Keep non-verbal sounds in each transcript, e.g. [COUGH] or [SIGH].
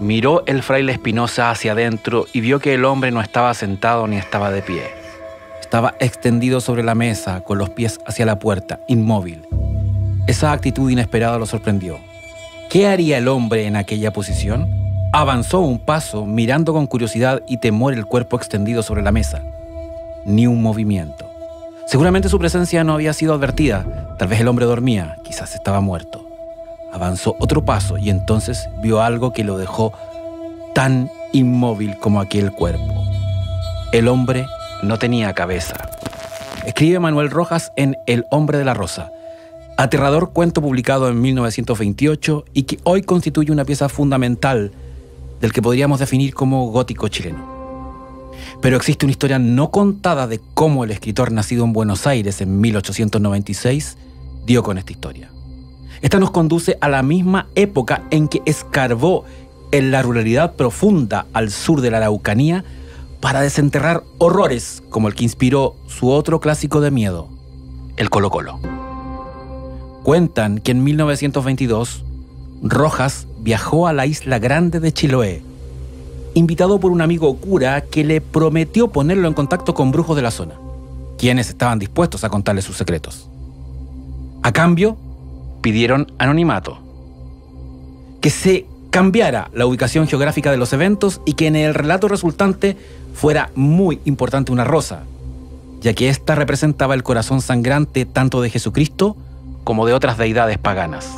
Miró el fraile Espinosa hacia adentro y vio que el hombre no estaba sentado ni estaba de pie. Estaba extendido sobre la mesa, con los pies hacia la puerta, inmóvil. Esa actitud inesperada lo sorprendió. ¿Qué haría el hombre en aquella posición? Avanzó un paso, mirando con curiosidad y temor el cuerpo extendido sobre la mesa. Ni un movimiento. Seguramente su presencia no había sido advertida. Tal vez el hombre dormía, quizás estaba muerto. Avanzó otro paso y entonces vio algo que lo dejó tan inmóvil como aquel cuerpo. El hombre no tenía cabeza. Escribe Manuel Rojas en El hombre de la rosa, aterrador cuento publicado en 1928 y que hoy constituye una pieza fundamental del que podríamos definir como gótico chileno. Pero existe una historia no contada de cómo el escritor nacido en Buenos Aires en 1896 dio con esta historia. Esta nos conduce a la misma época en que escarbó en la ruralidad profunda al sur de la Araucanía para desenterrar horrores como el que inspiró su otro clásico de miedo, el Colo Colo. Cuentan que en 1922, Rojas viajó a la isla grande de Chiloé, invitado por un amigo cura que le prometió ponerlo en contacto con brujos de la zona, quienes estaban dispuestos a contarle sus secretos. A cambio, pidieron anonimato, que se cambiara la ubicación geográfica de los eventos y que en el relato resultante fuera muy importante una rosa, ya que ésta representaba el corazón sangrante tanto de Jesucristo como de otras deidades paganas.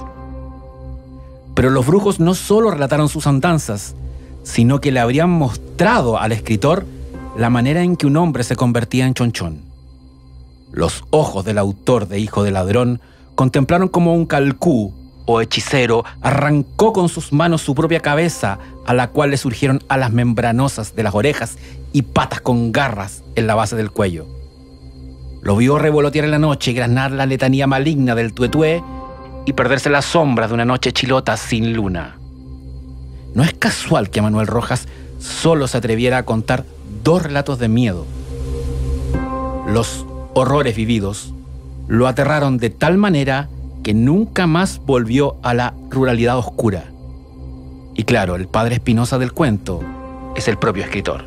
Pero los brujos no solo relataron sus andanzas, sino que le habrían mostrado al escritor la manera en que un hombre se convertía en chonchón. Los ojos del autor de Hijo de Ladrón contemplaron como un calcú o hechicero arrancó con sus manos su propia cabeza, a la cual le surgieron alas membranosas de las orejas y patas con garras en la base del cuello. Lo vio revolotear en la noche y granar la letanía maligna del tuetué y perderse las sombras de una noche chilota sin luna. No es casual que Manuel Rojas solo se atreviera a contar dos relatos de miedo. Los horrores vividos lo aterraron de tal manera que nunca más volvió a la ruralidad oscura. Y claro, el padre Espinosa del cuento es el propio escritor.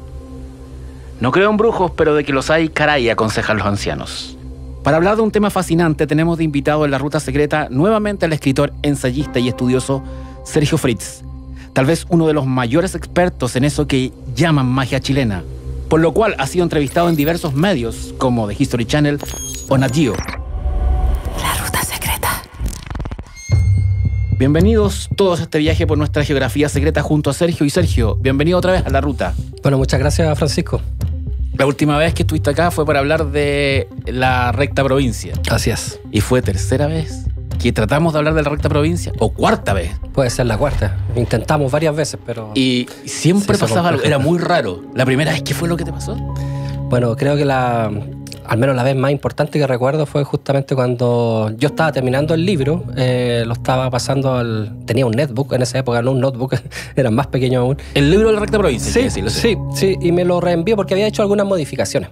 No creo en brujos, pero de que los hay, caray, aconsejan los ancianos. Para hablar de un tema fascinante, tenemos de invitado en la Ruta Secreta nuevamente al escritor, ensayista y estudioso Sergio Fritz, tal vez uno de los mayores expertos en eso que llaman magia chilena, por lo cual ha sido entrevistado en diversos medios como The History Channel o Nat la ruta secreta. Bienvenidos todos a este viaje por nuestra geografía secreta junto a Sergio y Sergio. Bienvenido otra vez a La Ruta. Bueno, muchas gracias Francisco. La última vez que estuviste acá fue para hablar de la recta provincia. Gracias Y fue tercera vez que tratamos de hablar de la recta provincia, o cuarta vez. Puede ser la cuarta. Intentamos varias veces, pero... Y siempre pasaba algo, era muy raro. La primera vez, ¿qué fue lo que te pasó? Bueno, creo que la, al menos la vez más importante que recuerdo fue justamente cuando yo estaba terminando el libro, eh, lo estaba pasando al... Tenía un netbook en esa época, no un notebook, [LAUGHS] era más pequeño aún. El libro del la recta Sí, sí, sí, y me lo reenvió porque había hecho algunas modificaciones.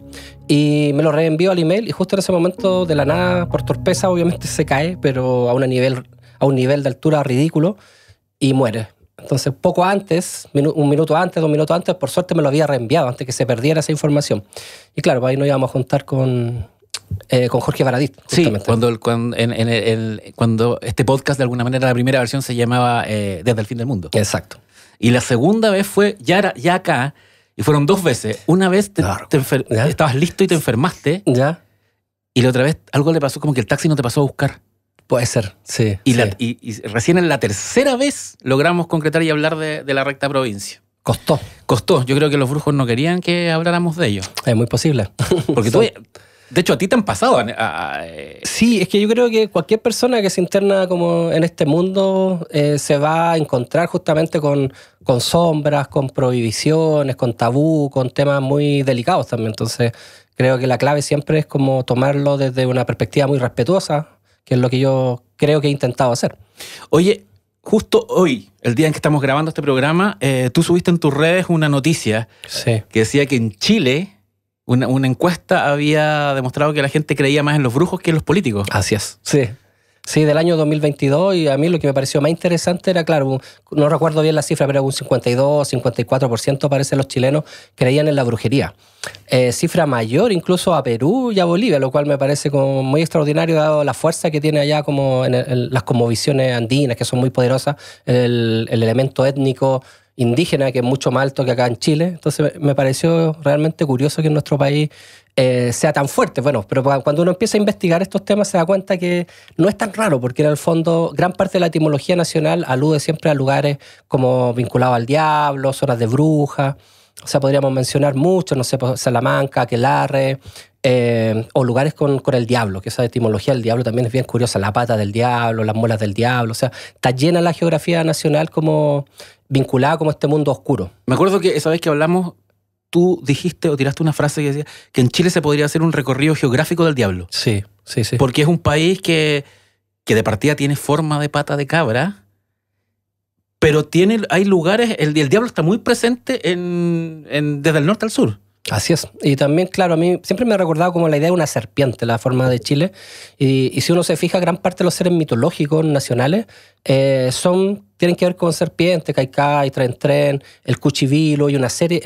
Y me lo reenvió al email y justo en ese momento de la nada, por torpeza, obviamente [LAUGHS] se cae, pero a, una nivel, a un nivel de altura ridículo y muere. Entonces, poco antes, un minuto antes, dos minutos antes, por suerte me lo había reenviado antes que se perdiera esa información. Y claro, pues ahí nos íbamos a juntar con, eh, con Jorge Baradit. Sí, cuando, el, cuando, este podcast, de alguna manera, la primera versión se llamaba eh, Desde el fin del mundo. Exacto. Y la segunda vez fue ya, ya acá, y fueron dos veces. Una vez te, estabas listo y te enfermaste. Ya. Y la otra vez algo le pasó como que el taxi no te pasó a buscar. Puede ser, sí. Y, recién en la tercera vez logramos concretar y hablar de, la recta provincia. Costó. Costó. Yo creo que los brujos no querían que habláramos de ellos. Es muy posible. [LAUGHS] Porque tú... De hecho, a ti te han pasado. Eh, sí, es que yo creo que cualquier persona que se interna como en este mundo eh, se va a encontrar justamente con, con, sombras, con prohibiciones, con tabú, con temas muy delicados también. Entonces, creo que la clave siempre es como tomarlo desde una perspectiva muy respetuosa que es lo que yo creo que he intentado hacer. Oye, justo hoy, el día en que estamos grabando este programa, eh, tú subiste en tus redes una noticia que decía que en Chile una, una, encuesta había demostrado que la gente creía más en los brujos que en los políticos. Así es. Sí. Sí, del año 2022 y a mí lo que me pareció más interesante era, claro, no recuerdo bien la cifra, pero un 52, 54% parece los chilenos creían en la brujería. Eh, cifra mayor incluso a Perú y a Bolivia, lo cual me parece como muy extraordinario dado la fuerza que tiene allá como en, las comovisiones andinas, que son muy poderosas, el, el elemento étnico indígena, que es mucho más alto que acá en Chile. Entonces me pareció realmente curioso que en nuestro país eh, sea tan fuerte. Bueno, pero cuando uno empieza a investigar estos temas se da cuenta que no es tan raro, porque en el fondo gran parte de la etimología nacional alude siempre a lugares como vinculados al diablo, zonas de brujas. O sea, podríamos mencionar muchos, no sé, pues, Salamanca, Aquelarre, eh, o lugares con, el diablo, que esa etimología del diablo también es bien curiosa, la pata del diablo, las muelas del diablo, o sea, está llena la geografía nacional como vinculada como este mundo oscuro. Me acuerdo que esa vez que hablamos, tú dijiste o tiraste una frase que decía que en Chile se podría hacer un recorrido geográfico del diablo. Sí, sí, sí. Porque es un país que, que de partida tiene forma de pata de cabra pero tiene, hay lugares, el, diablo está muy presente en, desde el norte al sur. Así es. Y también, claro, a mí siempre me ha recordado como la idea de una serpiente, la forma de Chile. y si uno se fija, gran parte de los seres mitológicos nacionales eh, son, tienen que ver con serpientes, y tren tren, el cuchivilo y una serie,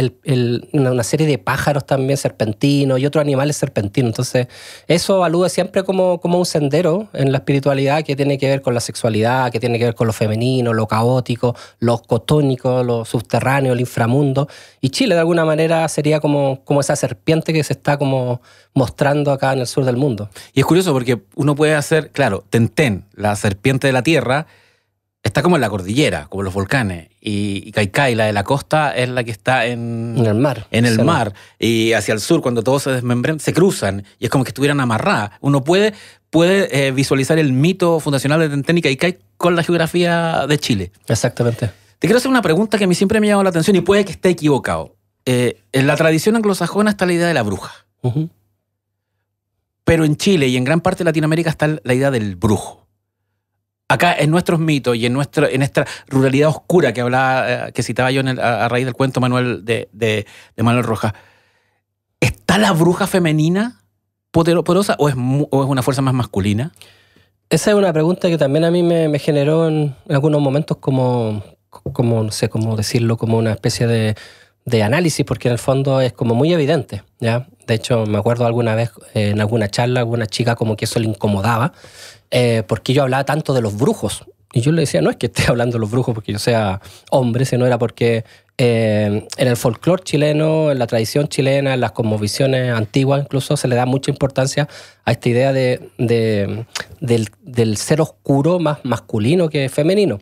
una serie de pájaros también serpentinos y otros animales serpentinos. Entonces, eso alude siempre como, un sendero en la espiritualidad que tiene que ver con la sexualidad, que tiene que ver con lo femenino, lo caótico, lo cotónico, lo subterráneo, el inframundo. Y Chile, de alguna manera, sería como, como esa serpiente que se está como mostrando acá en el sur del mundo. Y es curioso porque uno puede hacer, claro, Tentén, la serpiente de la tierra, está como en la cordillera, como los volcanes. Y, y la de la costa, es la que está en, el mar. En el Y hacia el sur, cuando todos se desmembran, se cruzan. Y es como que estuvieran amarradas. Uno puede, puede eh, visualizar el mito fundacional de Tenten y Caicay con la geografía de Chile. Exactamente. Te quiero hacer una pregunta que a mí siempre me ha llamado la atención y puede que esté equivocado. Eh, en la tradición anglosajona está la idea de la bruja. Pero en Chile y en gran parte de Latinoamérica está la idea del brujo acá en nuestros mitos y en, nuestra esta ruralidad oscura que hablaba, eh, que citaba yo a, raíz del cuento Manuel de, Manuel Rojas, ¿está la bruja femenina poderosa o es, una fuerza más masculina? Esa es una pregunta que también a mí me, generó en, algunos momentos como, no sé cómo decirlo, como una especie de, de, análisis, porque en el fondo es como muy evidente, ¿ya? De hecho, me acuerdo alguna vez eh, en alguna charla, alguna chica como que eso le incomodaba eh, porque yo hablaba tanto de los brujos. Y yo le decía, no es que esté [LAUGHS] hablando de los brujos porque yo sea hombre, sino era porque eh, en el folclore chileno, en la tradición chilena, en las cosmovisiones antiguas incluso, se le da mucha importancia a esta idea del, ser oscuro más masculino que femenino.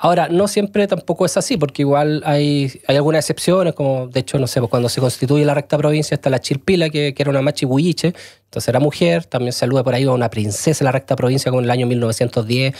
Ahora, no siempre tampoco es así, porque igual hay, hay algunas excepciones, como de hecho, no sé, pues, cuando se constituye la recta provincia está la Chirpila, que, que era una machibulliche, entonces era mujer, también se alude por ahí a una princesa de la recta provincia con el año 1910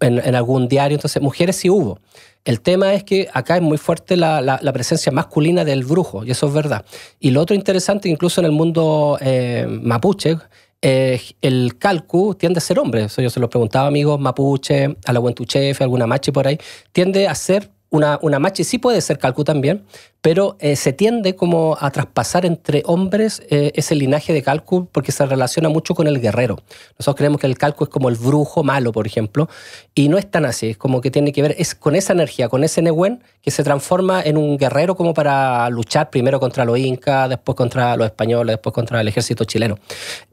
en, algún diario, entonces mujeres sí hubo. El tema es que acá es muy fuerte la, presencia masculina del brujo, y eso es verdad. Y lo otro interesante, incluso en el mundo eh, mapuche, eh, el calcu tiende a ser hombre. Eso yo se lo preguntaba amigos mapuche, a la Wentuchef, alguna machi por ahí. Tiende a ser una, una machi, sí puede ser calcu también, pero eh, se tiende como a traspasar entre hombres eh, ese linaje de cálculo, porque se relaciona mucho con el guerrero. Nosotros creemos que el Calcu es como el brujo malo, por ejemplo, y no es tan así, es como que tiene que ver es con esa energía, con ese Nehuen que se transforma en un guerrero como para luchar primero contra los incas, después contra los españoles, después contra el ejército chileno.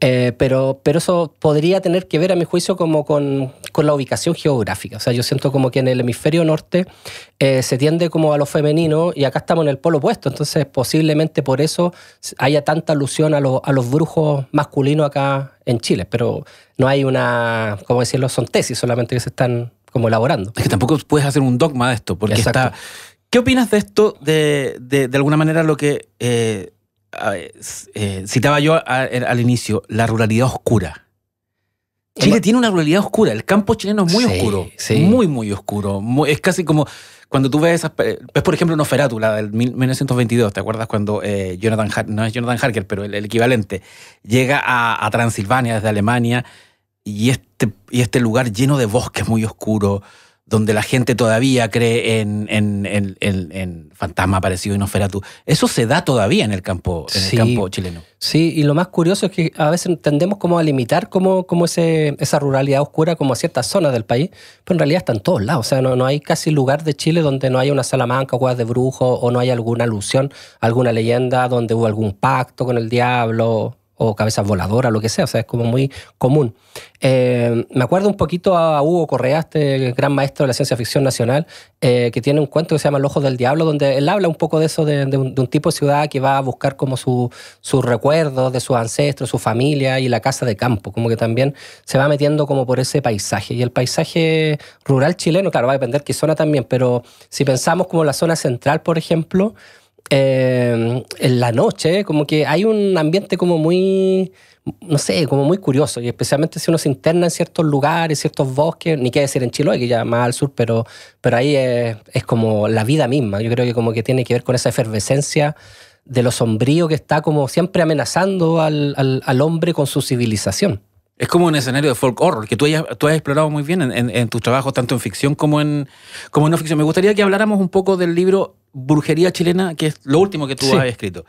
Eh, pero, pero eso podría tener que ver, a mi juicio, como con, con la ubicación geográfica. O sea, yo siento como que en el hemisferio norte se tiende como a lo femenino y acá estamos en el lo opuesto. Entonces, posiblemente por eso haya tanta alusión a, los brujos masculinos acá en Chile. Pero no hay una, ¿cómo decirlo? Son tesis solamente que se están como elaborando. Es que tampoco puedes hacer un dogma de esto, porque está... ¿Qué opinas de esto? De, alguna manera lo que eh, eh, citaba yo al inicio, la ruralidad oscura. Chile tiene una realidad oscura, el campo chileno es muy oscuro, muy, muy oscuro. es casi como cuando tú ves esas... Ves, por ejemplo, una la del 1922, ¿te acuerdas cuando eh, Jonathan, Harker, no es Jonathan Harker, pero el, equivalente, llega a, Transilvania desde Alemania y este, y este lugar lleno de bosques muy oscuro, donde la gente todavía cree en, en, en, en fantasma parecido y Eso se da todavía en el campo, en el campo chileno. Sí, y lo más curioso es que a veces tendemos como a limitar como, como ese, esa ruralidad oscura como a ciertas zonas del país, pero en realidad están en todos lados. O sea, no, no hay casi lugar de Chile donde no haya una salamanca, o de Brujo, o no hay alguna alusión, alguna leyenda donde hubo algún pacto con el diablo o cabezas voladoras, lo que sea, o sea, es como muy común. Eh, me acuerdo un poquito a Hugo Correa, este gran maestro de la ciencia ficción nacional, eh, que tiene un cuento que se llama El Ojo del Diablo, donde él habla un poco de eso, de, un, tipo de ciudad que va a buscar como sus su recuerdos de sus ancestros, su familia y la casa de campo, como que también se va metiendo como por ese paisaje. Y el paisaje rural chileno, claro, va a depender qué zona también, pero si pensamos como la zona central, por ejemplo, Em, en la noche, como que hay un ambiente como muy, no sé, como muy curioso, y especialmente si uno se interna en ciertos lugares, ciertos bosques, ni qué decir en Chiloé, que ya más al sur, pero, pero ahí es, como la vida misma, yo creo que como que tiene que ver con esa efervescencia de lo sombrío que está como siempre amenazando al hombre con su civilización. Es como un escenario de folk horror que tú, has explorado muy bien en, tus trabajos, tanto en ficción como en, no ficción. Me gustaría que habláramos un poco del libro Brujería Chilena, que es lo último que tú has escrito.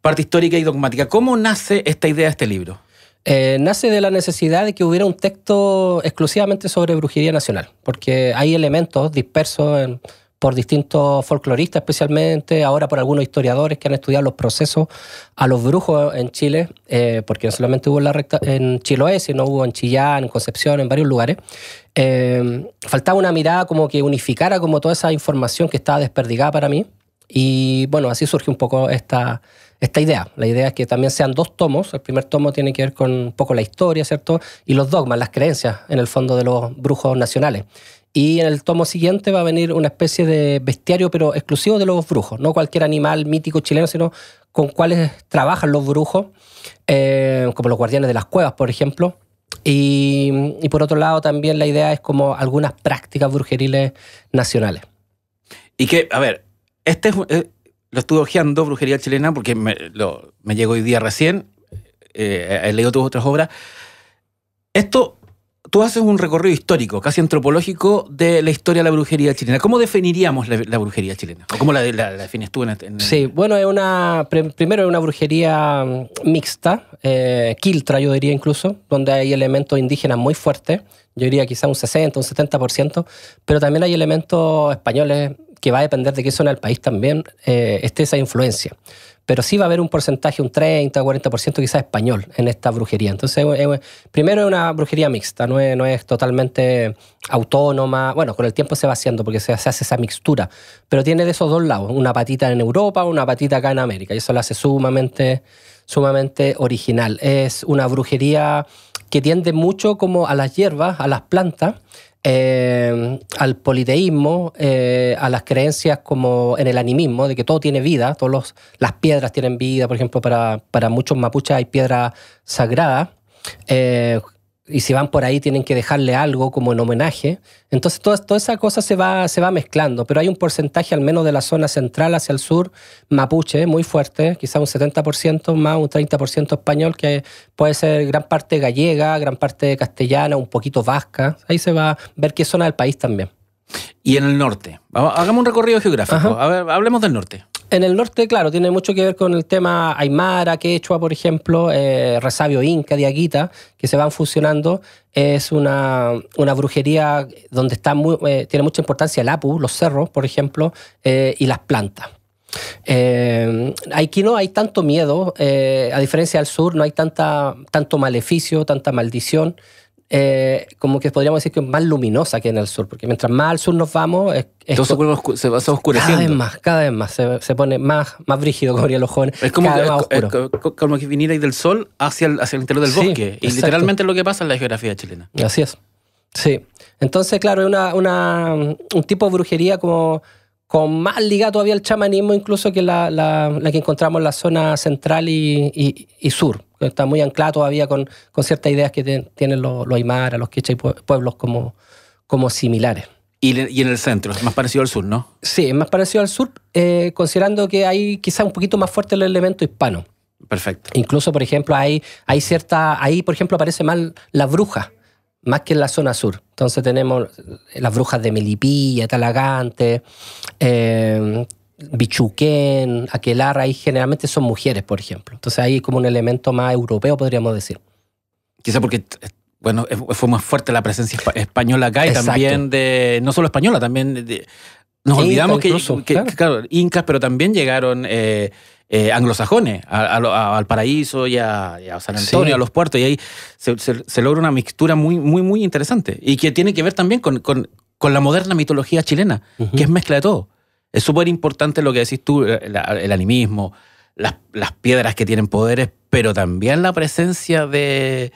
Parte histórica y dogmática. ¿Cómo nace esta idea de este libro? Eh, nace de la necesidad de que hubiera un texto exclusivamente sobre brujería nacional, porque hay elementos dispersos en por distintos folcloristas especialmente, ahora por algunos historiadores que han estudiado los procesos a los brujos en Chile, eh, porque no solamente hubo en, Chiloé, sino hubo en Chillán, en Concepción, en varios lugares. Eh, faltaba una mirada como que unificara como toda esa información que estaba desperdigada para mí. Y bueno, así surge un poco esta, esta idea. La idea es que también sean dos tomos. El primer tomo tiene que ver con un poco la historia, ¿cierto? Y los dogmas, las creencias, en el fondo, de los brujos nacionales. Y en el tomo siguiente va a venir una especie de bestiario, pero exclusivo de los brujos. No cualquier animal mítico chileno, sino con cuáles trabajan los brujos, eh, como los guardianes de las cuevas, por ejemplo. Y, por otro lado, también la idea es como algunas prácticas brujeriles nacionales. Y que, a ver, este eh, lo estuve ojeando, Brujería Chilena, porque me, llegó hoy día recién, eh, he leído tus otras obras. Esto tú haces un recorrido histórico, casi antropológico, de la historia de la brujería chilena. ¿Cómo definiríamos la, brujería chilena? ¿O cómo la, defines tú? En, este, sí, bueno, es una, primero es una brujería mm, mixta, eh, quiltra yo diría incluso, donde hay elementos indígenas muy fuertes, yo diría quizá un 60, un 70%, pero también hay elementos españoles que va a depender de qué zona del país también eh, esté esa influencia pero sí va a haber un porcentaje, un 30, o 40% quizás español en esta brujería. Entonces, primero es una brujería mixta, no es, no es totalmente autónoma. Bueno, con el tiempo se va haciendo porque se, hace esa mixtura, pero tiene de esos dos lados, una patita en Europa, una patita acá en América, y eso la hace sumamente, sumamente original. Es una brujería que tiende mucho como a las hierbas, a las plantas, eh, al politeísmo, eh, a las creencias como en el animismo, de que todo tiene vida, todas las piedras tienen vida, por ejemplo, para, para muchos mapuches hay piedra sagrada. Eh, y si van por ahí tienen que dejarle algo como en homenaje. Entonces toda, esa cosa se va, se va mezclando, pero hay un porcentaje al menos de la zona central hacia el sur, mapuche, muy fuerte, quizás un 70% más, un 30% español, que puede ser gran parte gallega, gran parte castellana, un poquito vasca. Ahí se va a ver qué zona del país también. Y en el norte. Hagamos un recorrido geográfico. hablemos del norte. En el norte, claro, tiene mucho que ver con el tema Aymara, Quechua, por ejemplo, eh, Resabio Inca, Diaguita, que se van fusionando. Es una, brujería donde eh, tiene mucha importancia el apu, los cerros, por ejemplo, eh, y las plantas. aquí no hay tanto miedo, a diferencia del sur, no hay tanta, tanto maleficio, tanta maldición. Eh, como que podríamos decir que es más luminosa que en el sur, porque mientras más al sur nos vamos, es, se va oscureciendo. Cada vez más, cada vez más, se, pone más, más brígido, como dirían los jóvenes. Es como, que, como que del sol hacia el, hacia el interior del bosque. Y literalmente es lo que pasa en la geografía chilena. Así es. Sí. Entonces, claro, es una, un tipo de brujería como con más ligado todavía al chamanismo incluso que la, que encontramos en la zona central y sur está muy anclada todavía con, con ciertas ideas que tienen los, los Aymara, los Quechua y pueblos como, como similares. Y, en el centro, es más parecido al sur, ¿no? Sí, es más parecido al sur, eh, considerando que hay quizá un poquito más fuerte el elemento hispano. Perfecto. Incluso, por ejemplo, hay, hay cierta. Ahí, por ejemplo, aparece más la bruja, más que en la zona sur. Entonces tenemos las brujas de Melipilla, Talagante, eh, Bichuquén, Aquelarra, ahí generalmente son mujeres, por ejemplo. Entonces ahí como un elemento más europeo, podríamos decir. Quizá porque, eh, bueno, fue más fuerte la presencia española acá y también de, no solo española, también nos olvidamos que, que, claro. incas, pero también llegaron eh, eh, anglosajones al paraíso y, a, San Antonio, a los puertos, y ahí se, logra una mixtura muy, muy, muy interesante y que tiene que ver también con, con, la moderna mitología chilena, que es mezcla de todo. Es súper importante lo que decís tú, el animismo, las, piedras que tienen poderes, pero también la presencia de,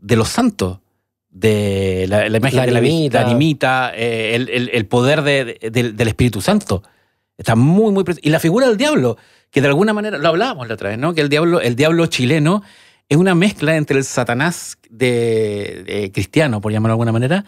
los santos, de la, imagen de la la animita, eh, el, poder del, Espíritu Santo. Está muy, muy Y la figura del diablo, que de alguna manera, lo hablábamos la otra vez, ¿no? Que el diablo, el diablo chileno es una mezcla entre el Satanás de, cristiano, por llamarlo de alguna manera,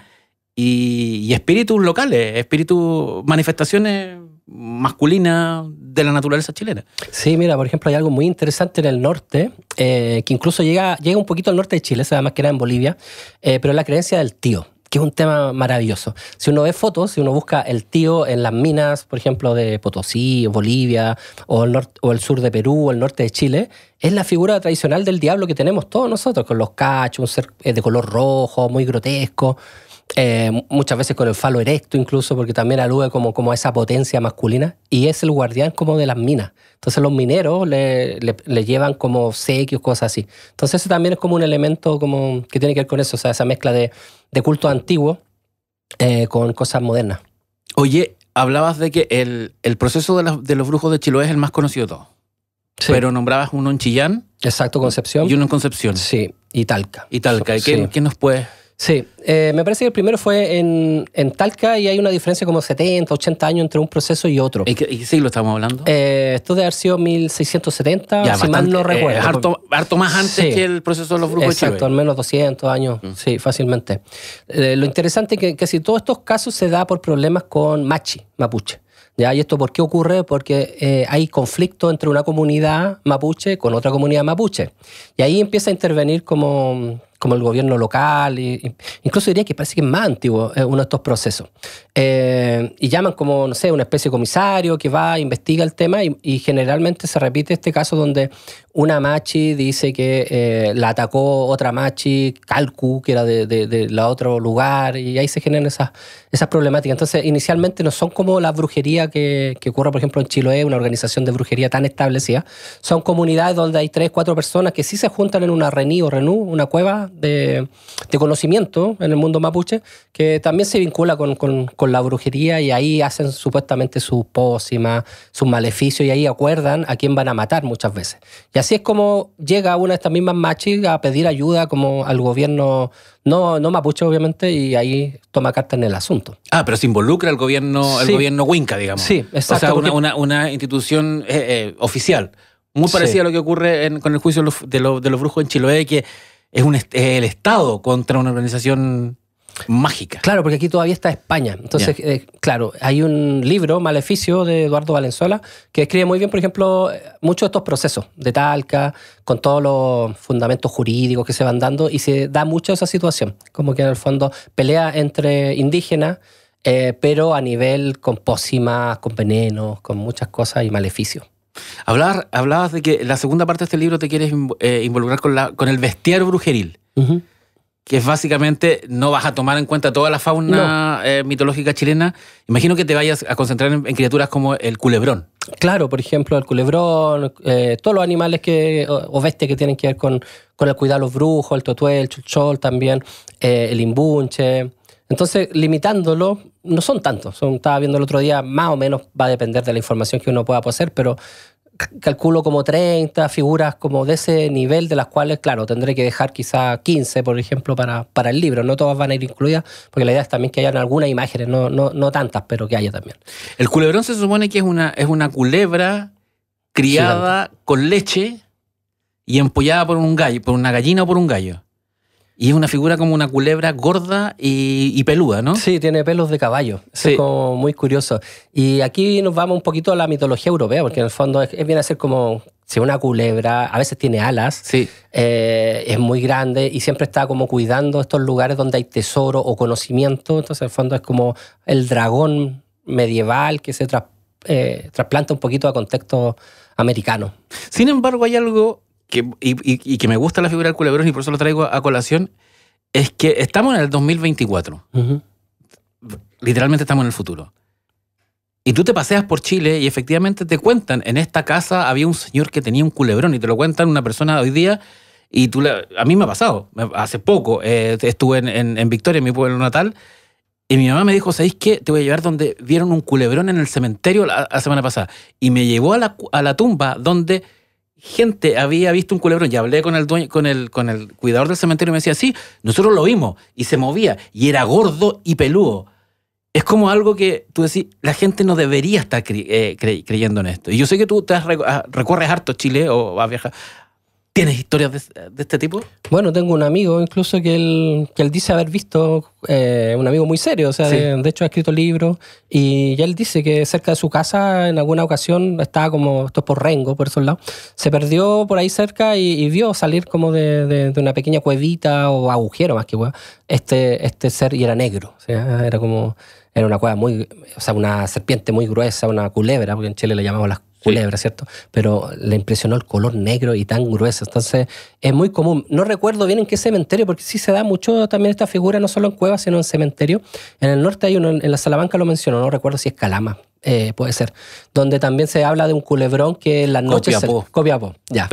y espíritus locales, espíritus, manifestaciones masculina de la naturaleza chilena. Sí, mira, por ejemplo, hay algo muy interesante en el norte, eh, que incluso llega, llega un poquito al norte de Chile, se más que era en Bolivia, eh, pero es la creencia del tío que es un tema maravilloso. Si uno ve fotos, si uno busca el tío en las minas, por ejemplo, de Potosí, Bolivia, o el, o el sur de Perú, o el norte de Chile, es la figura tradicional del diablo que tenemos todos nosotros, con los cachos, un ser eh, de color rojo, muy grotesco. Eh, muchas veces con el falo erecto incluso, porque también alude como, como a esa potencia masculina, y es el guardián como de las minas. Entonces los mineros le, llevan como sequios, cosas así. Entonces eso también es como un elemento como que tiene que ver con eso, o sea, esa mezcla de, de culto antiguo eh, con cosas modernas. Oye, hablabas de que el, proceso de, los brujos de Chiloé es el más conocido de todos. Pero nombrabas uno en Chillán. Exacto, Concepción. Y uno en Concepción. Sí, y Talca. Y Talca. qué, qué nos puedes Sí, eh, me parece que el primero fue en, Talca y hay una diferencia como 70, 80 años entre un proceso y otro. ¿Y qué, siglo estamos hablando? Eh, esto debe haber sido 1670, si mal no eh, recuerdo. harto, más antes que el proceso de los grupos Exacto, al menos 200 años, mm. sí, fácilmente. lo interesante es que casi todos estos casos se da por problemas con machi, mapuche. ¿Ya? ¿Y esto por qué ocurre? Porque hay conflicto entre una comunidad mapuche con otra comunidad mapuche. Y ahí empieza a intervenir como como el gobierno local, incluso diría que parece que es más antiguo eh, uno de estos procesos. Eh, y llaman como, no sé, una especie de comisario que va, investiga el tema y, generalmente se repite este caso donde una machi dice que eh, la atacó otra machi, Calcu, que era de, la otro lugar, y ahí se generan esas, esas problemáticas. Entonces, inicialmente no son como la brujería que, ocurre, por ejemplo, en Chiloé, una organización de brujería tan establecida. Son comunidades donde hay tres, cuatro personas que sí se juntan en una rení o renú, una cueva de, de conocimiento en el mundo mapuche, que también se vincula con con la brujería y ahí hacen supuestamente sus pócimas, sus maleficios y ahí acuerdan a quién van a matar muchas veces. Y así es como llega una de estas mismas machis a pedir ayuda como al gobierno, no, no mapuche obviamente, y ahí toma carta en el asunto. Ah, pero se involucra el gobierno, el gobierno Winca, digamos. Sí, exacto. O sea, una, institución eh, eh, oficial. Muy parecida a lo que ocurre con el juicio de los, brujos en Chiloé, que es un, el Estado contra una organización mágica. Claro, porque aquí todavía está España. Entonces, eh, claro, hay un libro, Maleficio, de Eduardo Valenzuela, que escribe muy bien, por ejemplo, muchos de estos procesos de Talca, con todos los fundamentos jurídicos que se van dando, y se da mucho esa situación, como que en el fondo pelea entre indígenas, eh, pero a nivel con pócimas, con venenos, con muchas cosas y maleficios. Hablar, hablabas de que la segunda parte de este libro te quieres eh, involucrar con, la, con el bestiario brujeril que básicamente no vas a tomar en cuenta toda la fauna eh, mitológica chilena. Imagino que te vayas a concentrar en, criaturas como el culebrón. Claro, por ejemplo, el culebrón, eh, todos los animales que, o bestias que tienen que ver con, con el cuidado de los brujos, el totuel el chuchol también, eh, el imbunche. Entonces, limitándolo, no son tantos. Son, estaba viendo el otro día, más o menos va a depender de la información que uno pueda poseer, pero calculo como 30 figuras como de ese nivel, de las cuales, claro, tendré que dejar quizá 15, por ejemplo, para, para el libro. No todas van a ir incluidas, porque la idea es también que haya algunas imágenes, no, no, no tantas, pero que haya también. El culebrón se supone que es una, es una culebra criada con leche y empollada por un gallo, por una gallina o por un gallo. Y es una figura como una culebra gorda y, peluda, ¿no? Sí, tiene pelos de caballo. Es como muy curioso. Y aquí nos vamos un poquito a la mitología europea, porque en el fondo es, viene a ser como si una culebra, a veces tiene alas, sí. Eh, es muy grande y siempre está como cuidando estos lugares donde hay tesoro o conocimiento. Entonces, en el fondo es como el dragón medieval que se eh, trasplanta un poquito a contexto americano. Sin embargo, hay algo y, que me gusta la figura del culebrón y por eso lo traigo a, colación, es que estamos en el 2024. Literalmente estamos en el futuro. Y tú te paseas por Chile y efectivamente te cuentan, en esta casa había un señor que tenía un culebrón y te lo cuentan una persona hoy día y tú a mí me ha pasado, hace poco eh, estuve en, Victoria, en mi pueblo natal, y mi mamá me dijo, ¿sabéis qué? Te voy a llevar donde vieron un culebrón en el cementerio la, semana pasada. Y me llevó a la, a la tumba donde gente había visto un culebrón. Ya hablé con el dueño, con el, cuidador del cementerio y me decía, sí, nosotros lo vimos. Y se movía. Y era gordo y peludo. Es como algo que tú decís, la gente no debería estar eh, creyendo en esto. Y yo sé que tú te ah, recorres harto Chile o vas viajar. ¿Tienes historias de, este tipo? Bueno, tengo un amigo incluso que él, que él dice haber visto, eh, un amigo muy serio, o sea, de, hecho ha escrito libros y él dice que cerca de su casa en alguna ocasión estaba como, esto es por Rengo, por esos lados, se perdió por ahí cerca y, vio salir como de, de, una pequeña cuevita o agujero más que hueá, este, este ser y era negro, o sea, era como, era una cueva muy, o sea, una serpiente muy gruesa, una culebra, porque en Chile le llamamos las culebra, ¿cierto? Pero le impresionó el color negro y tan grueso. Entonces, es muy común. No recuerdo bien en qué cementerio, porque sí se da mucho también esta figura, no solo en cuevas, sino en cementerio. En el norte hay uno, en la Salamanca lo mencionó. no recuerdo si es Calama, eh, puede ser, donde también se habla de un culebrón que en la noche... Copiapó. Copiapó, ya.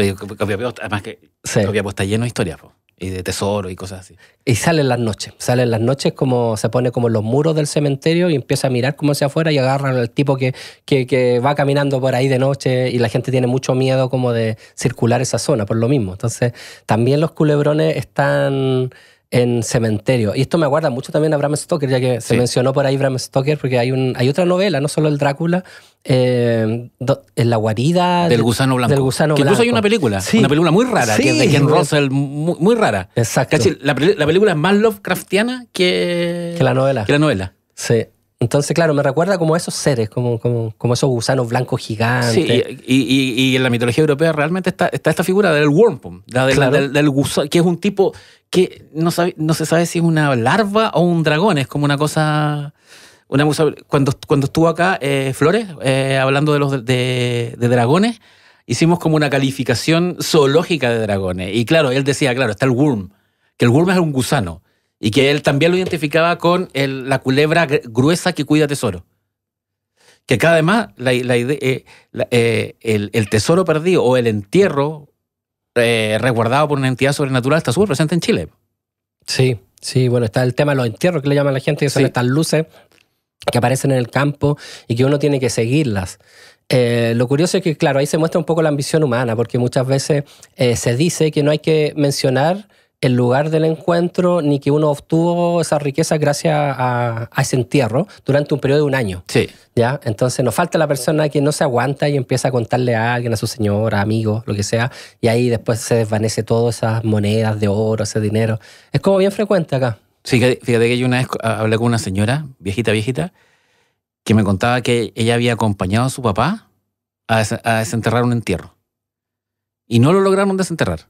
además que sí. está lleno de historias, y de tesoro y cosas así. Y salen las noches, Salen las noches como se pone como en los muros del cementerio y empieza a mirar cómo hacia afuera y agarran al tipo que, que, va caminando por ahí de noche y la gente tiene mucho miedo como de circular esa zona por lo mismo. Entonces también los culebrones están en Cementerio. Y esto me acuerda mucho también a Bram Stoker, ya que se mencionó por ahí Bram Stoker, porque hay, un, hay otra novela, no solo el Drácula, eh, en la guarida del gusano blanco. gusano que incluso hay una película, una película muy rara, de Ken Russell, muy, rara. Exacto. la, película es más Lovecraftiana que, que la novela. Que la novela. Sí. Entonces, claro, me recuerda como esos seres, como, como, esos gusanos blancos gigantes. Sí, y, y, y, en la mitología europea realmente está, esta figura del worm, del, gusano, que es un tipo que no, sabe, no se sabe si es una larva o un dragón, es como una cosa... Una, cuando, cuando estuvo acá eh, Flores, eh, hablando de los de, de dragones, hicimos como una calificación zoológica de dragones. Y claro, él decía, claro, está el worm, que el worm es un gusano y que él también lo identificaba con la culebra gruesa que cuida tesoro. Que acá además la, eh, eh, el, tesoro perdido o el entierro eh, resguardado por una entidad sobrenatural está súper presente en Chile. Sí, sí, bueno, está el tema de los entierros que le llaman a la gente, que son estas luces que aparecen en el campo y que uno tiene que seguirlas. lo curioso es que, claro, ahí se muestra un poco la ambición humana, porque muchas veces se dice que no hay que mencionar el lugar del encuentro ni que uno obtuvo esa riqueza gracias a, ese entierro durante un periodo de un año. Sí. ¿ya? Entonces nos falta la persona que no se aguanta y empieza a contarle a alguien, a su señora, amigo, lo que sea, y ahí después se desvanece todas esas monedas de oro, ese dinero. Es como bien frecuente acá. Sí, fíjate que yo una vez hablé con una señora, viejita, viejita, que me contaba que ella había acompañado a su papá a desenterrar un entierro. Y no lo lograron desenterrar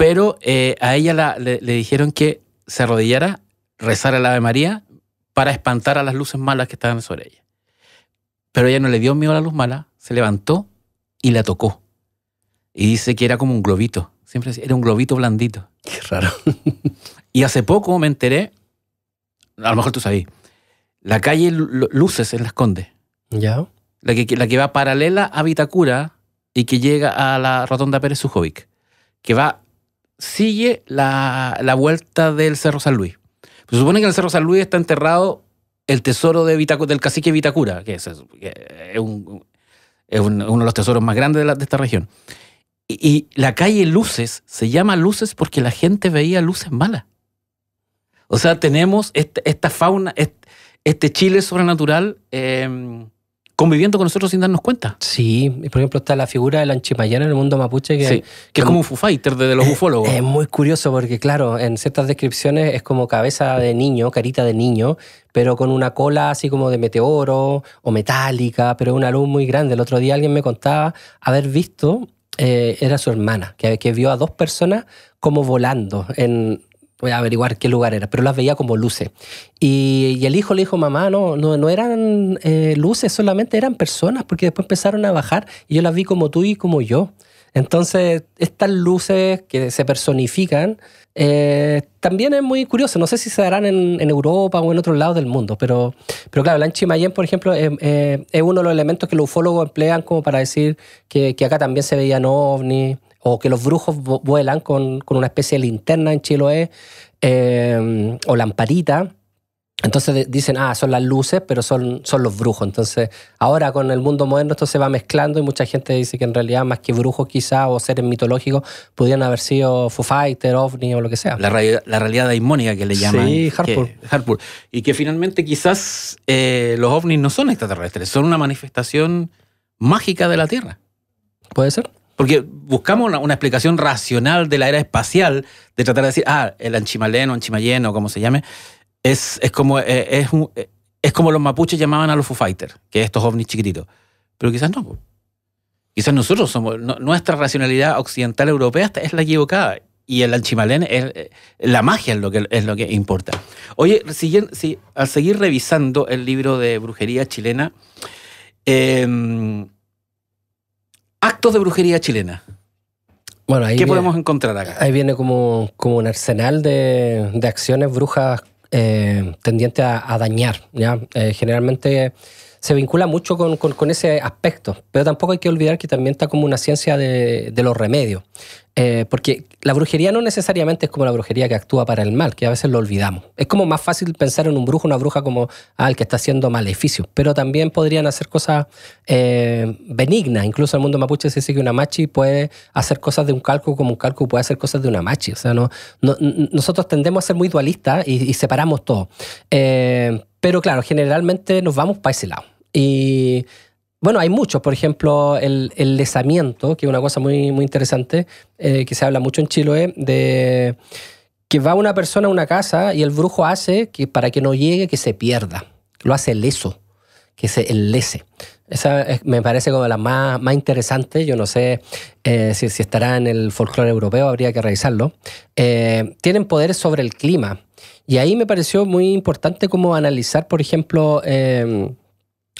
pero eh, a ella le, dijeron que se arrodillara, rezara el Ave María para espantar a las luces malas que estaban sobre ella. Pero ella no le dio miedo a la luz mala, se levantó y la tocó. Y dice que era como un globito, siempre decía, era un globito blandito. Qué raro. [LAUGHS] y hace poco me enteré, a lo mejor tú sabes, la calle Luces en Las Condes. ¿Ya? La que, la que va paralela a Vitacura y que llega a la Rotonda Pérez Sujovic, que va sigue la, vuelta del Cerro San Luis. Se supone que en el Cerro San Luis está enterrado el tesoro del cacique Vitacura, que es, uno de los tesoros más grandes de, esta región. Y, la calle Luces se llama Luces porque la gente veía luces malas. O sea, tenemos esta, fauna, este, Chile sobrenatural. Em, conviviendo con nosotros sin darnos cuenta. Sí, por ejemplo está la figura del Anchipayana en el mundo mapuche que, que es como un Foo Fighter de los ufólogos. Es, muy curioso porque claro, en ciertas descripciones es como cabeza de niño, carita de niño, pero con una cola así como de meteoro o metálica, pero una luz muy grande. El otro día alguien me contaba haber visto, eh, era su hermana, que, que vio a dos personas como volando en voy a averiguar qué lugar era, pero las veía como luces. Y, el hijo le dijo, mamá, no, no, no eran eh, luces, solamente eran personas, porque después empezaron a bajar y yo las vi como tú y como yo. Entonces, estas luces que se personifican eh, también es muy curioso. No sé si se darán en, Europa o en otros lados del mundo, pero, pero claro, Lanchi Mayen, por ejemplo, eh, es uno de los elementos que los ufólogos emplean como para decir que, que acá también se veían ovnis o que los brujos vuelan con, una especie de linterna en Chiloé em, o lamparita. Entonces dicen, ah, son las luces, pero son, son los brujos. Entonces, ahora con el mundo moderno esto se va mezclando y mucha gente dice que en realidad más que brujos quizá o seres mitológicos pudieran haber sido Foo Fighter, OVNI o lo que sea. La, realidad daimónica que le llaman. Sí, Y que finalmente quizás eh, los OVNIs no son extraterrestres, son una manifestación mágica de la Tierra. ¿Puede ser? Porque buscamos una, explicación racional de la era espacial, de tratar de decir, ah, el anchimaleno, anchimayeno, como se llame, es, es como, eh, eh, es, como los mapuches llamaban a los Foo Fighters, que estos ovnis chiquititos. Pero quizás no. Quizás nosotros somos, nuestra racionalidad occidental europea es la equivocada. Y el anchimalén es eh, la magia es lo que, es lo que importa. Oye, si, si, al seguir revisando el libro de brujería chilena, eh, Actos de brujería chilena. Bueno, ahí ¿Qué podemos encontrar acá? Ahí viene como, como un arsenal de, acciones brujas eh, tendientes a, dañar. ¿ya? Eh, generalmente se vincula mucho con, ese aspecto, pero tampoco hay que olvidar que también está como una ciencia de, de los remedios. Eh, porque la brujería no necesariamente es como la brujería que actúa para el mal, que a veces lo olvidamos. Es como más fácil pensar en un brujo, una bruja como al ah, que está haciendo maleficio, pero también podrían hacer cosas eh, benignas. Incluso el mundo mapuche se dice que una machi puede hacer cosas de un calco como un calco puede hacer cosas de una machi. O sea, no, nosotros tendemos a ser muy dualistas y, separamos todo. Eh, pero claro, generalmente nos vamos para ese lado. Y bueno, hay muchos, por ejemplo, el, lesamiento, que es una cosa muy, muy interesante, eh, que se habla mucho en Chiloé, de que va una persona a una casa y el brujo hace que para que no llegue, que se pierda. Lo hace leso, que se enlece. Esa me parece como la más, más interesante. Yo no sé eh, si, estará en el folclore europeo, habría que revisarlo. Eh, tienen poderes sobre el clima. Y ahí me pareció muy importante como analizar, por ejemplo,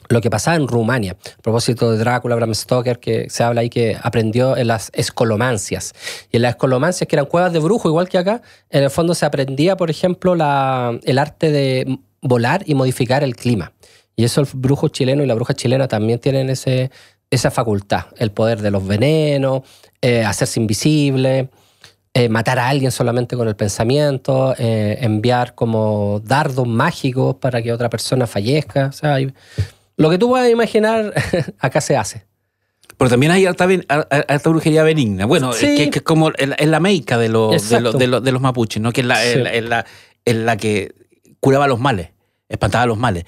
lo que pasaba en Rumania, a propósito de Drácula, Bram Stoker, que se habla ahí que aprendió en las escolomancias. Y en las escolomancias, que eran cuevas de brujo, igual que acá, en el fondo se aprendía, por ejemplo, la, el arte de volar y modificar el clima. Y eso el brujo chileno y la bruja chilena también tienen ese, esa facultad, el poder de los venenos, eh, hacerse invisible. Eh, matar a alguien solamente con el pensamiento, eh, enviar como dardos mágicos para que otra persona fallezca. O sea, lo que tú vas a imaginar, [LAUGHS] acá se hace. Pero también hay alta brujería benigna. Bueno, que, es como la meica de, los, mapuches, ¿no? que es la, que curaba los males, espantaba los males.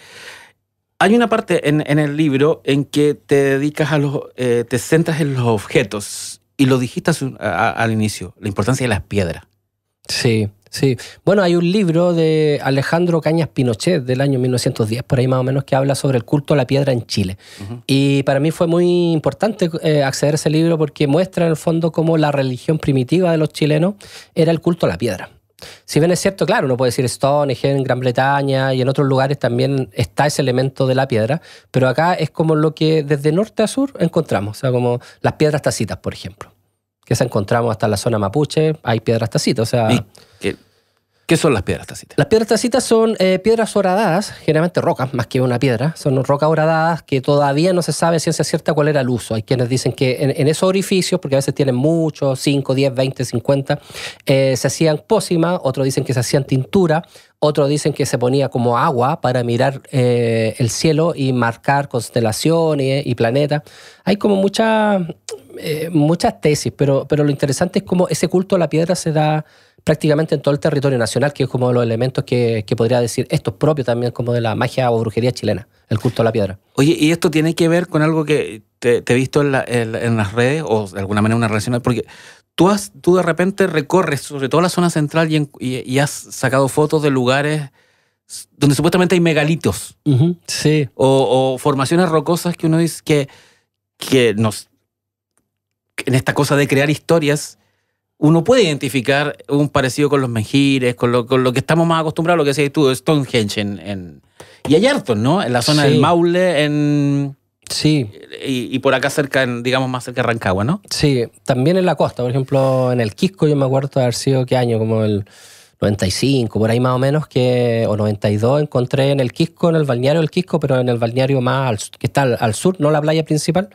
Hay una parte en, el libro en que te dedicas a los, eh, te centras en los objetos y lo dijiste al inicio, la importancia de las piedras. Sí. Sí, bueno, hay un libro de Alejandro Cañas Pinochet del año 1910, por ahí más o menos, que habla sobre el culto a la piedra en Chile. Y para mí fue muy importante eh, acceder a ese libro porque muestra en el fondo cómo la religión primitiva de los chilenos era el culto a la piedra. Si bien es cierto, claro, uno puede decir Stonehenge en Gran Bretaña y en otros lugares también está ese elemento de la piedra, pero acá es como lo que desde norte a sur encontramos, o sea, como las piedras tacitas, por ejemplo, que se encontramos hasta la zona mapuche, hay piedras tacitas, o sea... ¿Qué son las piedras tacitas? Las piedras tacitas son eh, piedras horadadas, generalmente rocas, más que una piedra. Son rocas horadadas que todavía no se sabe ciencia cierta cuál era el uso. Hay quienes dicen que en, esos orificios, porque a veces tienen muchos, 5, 10, 20, 50, se hacían pócimas, otros dicen que se hacían tintura, otros dicen que se ponía como agua para mirar eh, el cielo y marcar constelaciones y planetas. Hay como mucha, eh, muchas tesis, pero, pero lo interesante es cómo ese culto a la piedra se da prácticamente en todo el territorio nacional, que es como los elementos que, podría decir, esto es propio también como de la magia o brujería chilena, el culto a la piedra. Oye, ¿y esto tiene que ver con algo que te, he visto en, las redes o de alguna manera una relación? Porque tú, has, tú de repente recorres, sobre todo la zona central, y, has sacado fotos de lugares donde supuestamente hay megalitos. sí. O, o, formaciones rocosas que uno dice que, que nos... En esta cosa de crear historias, uno puede identificar un parecido con los menjires, con lo, que estamos más acostumbrados, lo que decías tú, Stonehenge y hay hartos, ¿no? En la zona del Maule, en... Sí. Y, por acá cerca, digamos más cerca de Rancagua, ¿no? Sí, también en la costa, por ejemplo, en el Quisco yo me acuerdo de haber sido, ¿qué año? Como el 95, por ahí más o menos, que, o 92, encontré en el Quisco, en el balneario del Quisco, pero en el balneario más al, que está al sur, no la playa principal,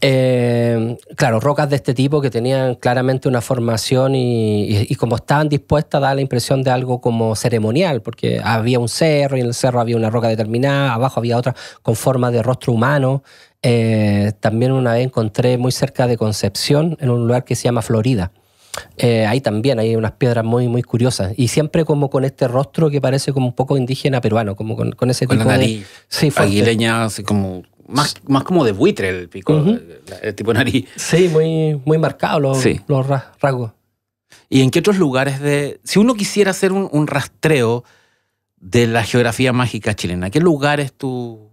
eh, claro, rocas de este tipo que tenían claramente una formación y, como estaban dispuestas, da la impresión de algo como ceremonial, porque había un cerro y en el cerro había una roca determinada, abajo había otra con forma de rostro humano. Eh, también una vez encontré muy cerca de Concepción, en un lugar que se llama Florida. Eh, ahí también hay unas piedras muy, muy curiosas. Y siempre como con este rostro que parece como un poco indígena peruano, como con, ese con tipo de. Sí, Aguileña, así como más, como de buitre el pico, el, tipo nariz. Sí, muy, muy marcado los, rasgos. ¿Y en qué otros lugares de... Si uno quisiera hacer un, rastreo de la geografía mágica chilena, ¿qué lugares tú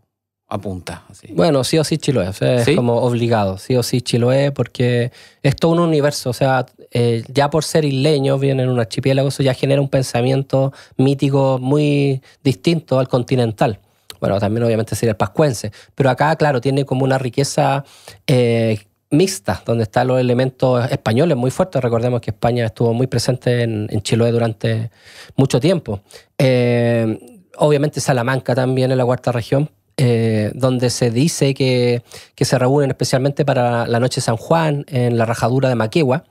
apuntas? Bueno, sí o sí Chiloé, o sea, es como obligado, sí o sí Chiloé, porque es todo un universo, o sea, eh, ya por ser isleños, vienen un archipiélago, eso ya genera un pensamiento mítico muy distinto al continental bueno, también obviamente sería el pascuense, pero acá, claro, tiene como una riqueza eh, mixta, donde están los elementos españoles muy fuertes. Recordemos que España estuvo muy presente en, Chiloé durante mucho tiempo. Eh, obviamente Salamanca también en la cuarta región, eh, donde se dice que, que, se reúnen especialmente para la noche de San Juan en la rajadura de Maquegua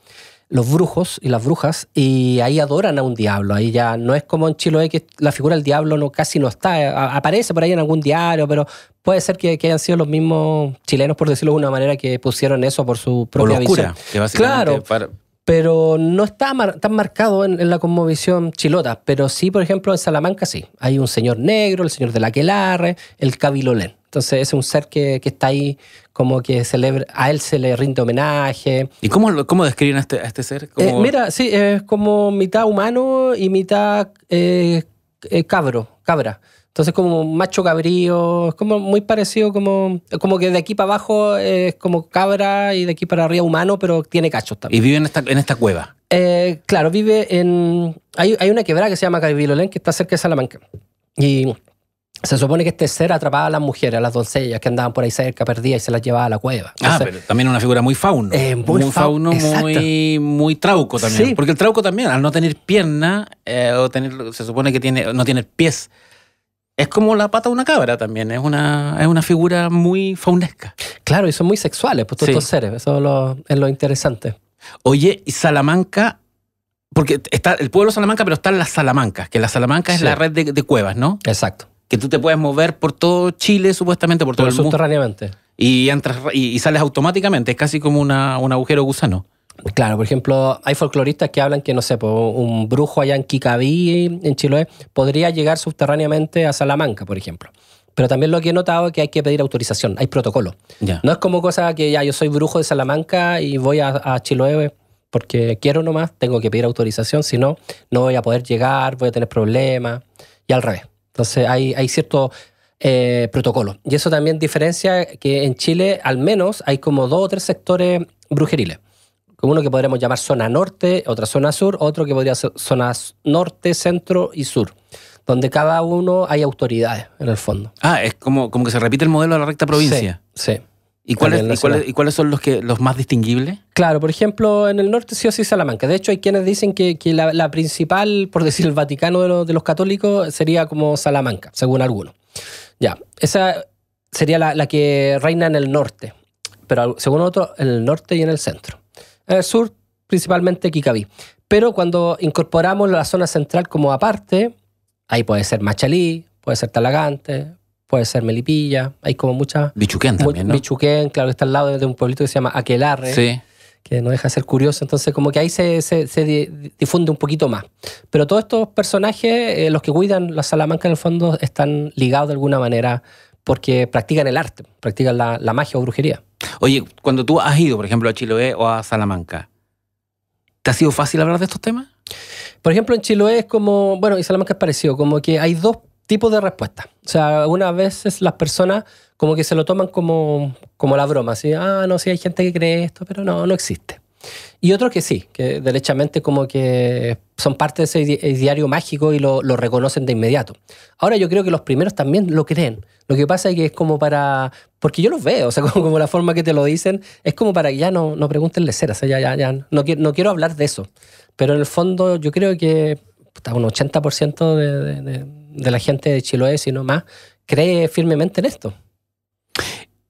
los brujos y las brujas, y ahí adoran a un diablo. Ahí ya no es como en Chiloé que la figura del diablo no, casi no está. Eh, aparece por ahí en algún diario, pero puede ser que, hayan sido los mismos chilenos, por decirlo de una manera, que pusieron eso por su propia por claro pero no está tan marcado en, la conmovisión chilota. Pero sí, por ejemplo, en Salamanca sí. Hay un señor negro, el señor de la Quelarre, el Cabilolén. Entonces es un ser que, está ahí como que celebra, a él se le rinde homenaje. ¿Y cómo, cómo describen a este, este ser? Eh, mira, sí, es como mitad humano y mitad eh, eh, cabro, cabra. Entonces como macho cabrío, es como muy parecido como, como que de aquí para abajo es como cabra y de aquí para arriba humano, pero tiene cachos también. ¿Y vive en esta, en esta cueva? Eh, claro, vive en... Hay, una quebrada que se llama Cabrilolén que está cerca de Salamanca. Y se supone que este ser atrapaba a las mujeres, a las doncellas que andaban por ahí cerca, perdía y se las llevaba a la cueva. ah, pero también una figura muy fauno. Eh, muy, muy, fauno, muy, trauco también. Porque el trauco también, al no tener pierna, eh, o tener, se supone que tiene, no tiene pies, es como la pata de una cabra también, es una, es una figura muy faunesca. Claro, y son muy sexuales, pues todos estos seres, eso es lo, es lo interesante. Oye, y Salamanca porque está el pueblo Salamanca, pero están las Salamancas, que la Salamanca es la red de, de, cuevas, ¿no? Exacto. Que tú te puedes mover por todo Chile, supuestamente, por todo el mundo. Subterráneamente. Y, entras, y, sales automáticamente, es casi como una, un agujero gusano. Claro, por ejemplo, hay folcloristas que hablan que, no sé, un brujo allá en Kikabí, en Chiloé, podría llegar subterráneamente a Salamanca, por ejemplo. Pero también lo que he notado es que hay que pedir autorización, hay protocolo. No es como cosa que ya yo soy brujo de Salamanca y voy a, Chiloé porque quiero nomás, tengo que pedir autorización, si no, no voy a poder llegar, voy a tener problemas, y al revés. Entonces hay, hay cierto eh, protocolo. Y eso también diferencia que en Chile al menos hay como dos o tres sectores brujeriles uno que podríamos llamar zona norte, otra zona sur, otro que podría ser zonas norte, centro y sur, donde cada uno hay autoridades en el fondo. Ah, es como, como que se repite el modelo de la recta provincia. Sí. ¿Y, cuáles, cuáles, son los, que, los más distinguibles? Claro, por ejemplo, en el norte sí o sí Salamanca. De hecho, hay quienes dicen que, la, principal, por decir, el Vaticano de los, católicos sería como Salamanca, según algunos. Ya, esa sería la, la que reina en el norte, pero según otros, en el norte y en el centro. En eh, el sur, principalmente Kikabí. Pero cuando incorporamos la zona central como aparte, ahí puede ser Machalí, puede ser Talagante, puede ser Melipilla, hay como muchas... Bichuquén también, ¿no? Bichuquén, claro, está al lado de un pueblito que se llama Aquelarre. que no deja de ser curioso. Entonces, como que ahí se, difunde un poquito más. Pero todos estos personajes, eh, los que cuidan la Salamanca en el fondo, están ligados de alguna manera porque practican el arte, practican la, magia o brujería. Oye, cuando tú has ido, por ejemplo, a Chiloé o a Salamanca, ¿te ha sido fácil hablar de estos temas? Por ejemplo, en Chiloé es como, bueno, y Salamanca es parecido, como que hay dos tipos de respuestas. O sea, unas veces las personas como que se lo toman como, como la broma, así, ah, no, sí, hay gente que cree esto, pero no, no existe. Y otros que sí, que derechamente como que son parte de ese diario mágico y lo reconocen de inmediato. Ahora yo creo que los primeros también lo creen, lo que pasa es que es como para. Porque yo los veo, o sea, [LAUGHS] como, la forma que te lo dicen, es como para que ya no, no pregunten leceras, o sea, ya, ya, ya. No, no quiero hablar de eso. Pero en el fondo, yo creo que un 80% de, la gente de Chiloé, si no más, cree firmemente en esto.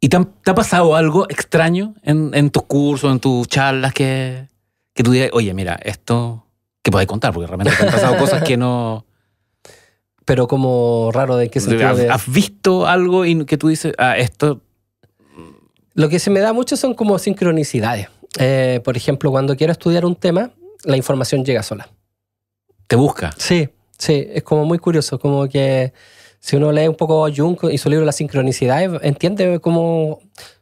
¿Y te, ha pasado algo extraño en, en, tus cursos, en tus charlas, que, tú digas, oye, mira, esto, que podéis contar? Porque realmente te han pasado [LAUGHS] cosas que no pero como raro de que se ¿Has, visto algo y que tú dices, ah, esto... Lo que se me da mucho son como sincronicidades. Eh, por ejemplo, cuando quiero estudiar un tema, la información llega sola. ¿Te busca? Sí, sí, es como muy curioso, como que si uno lee un poco Jung y su libro La sincronicidad, entiende como,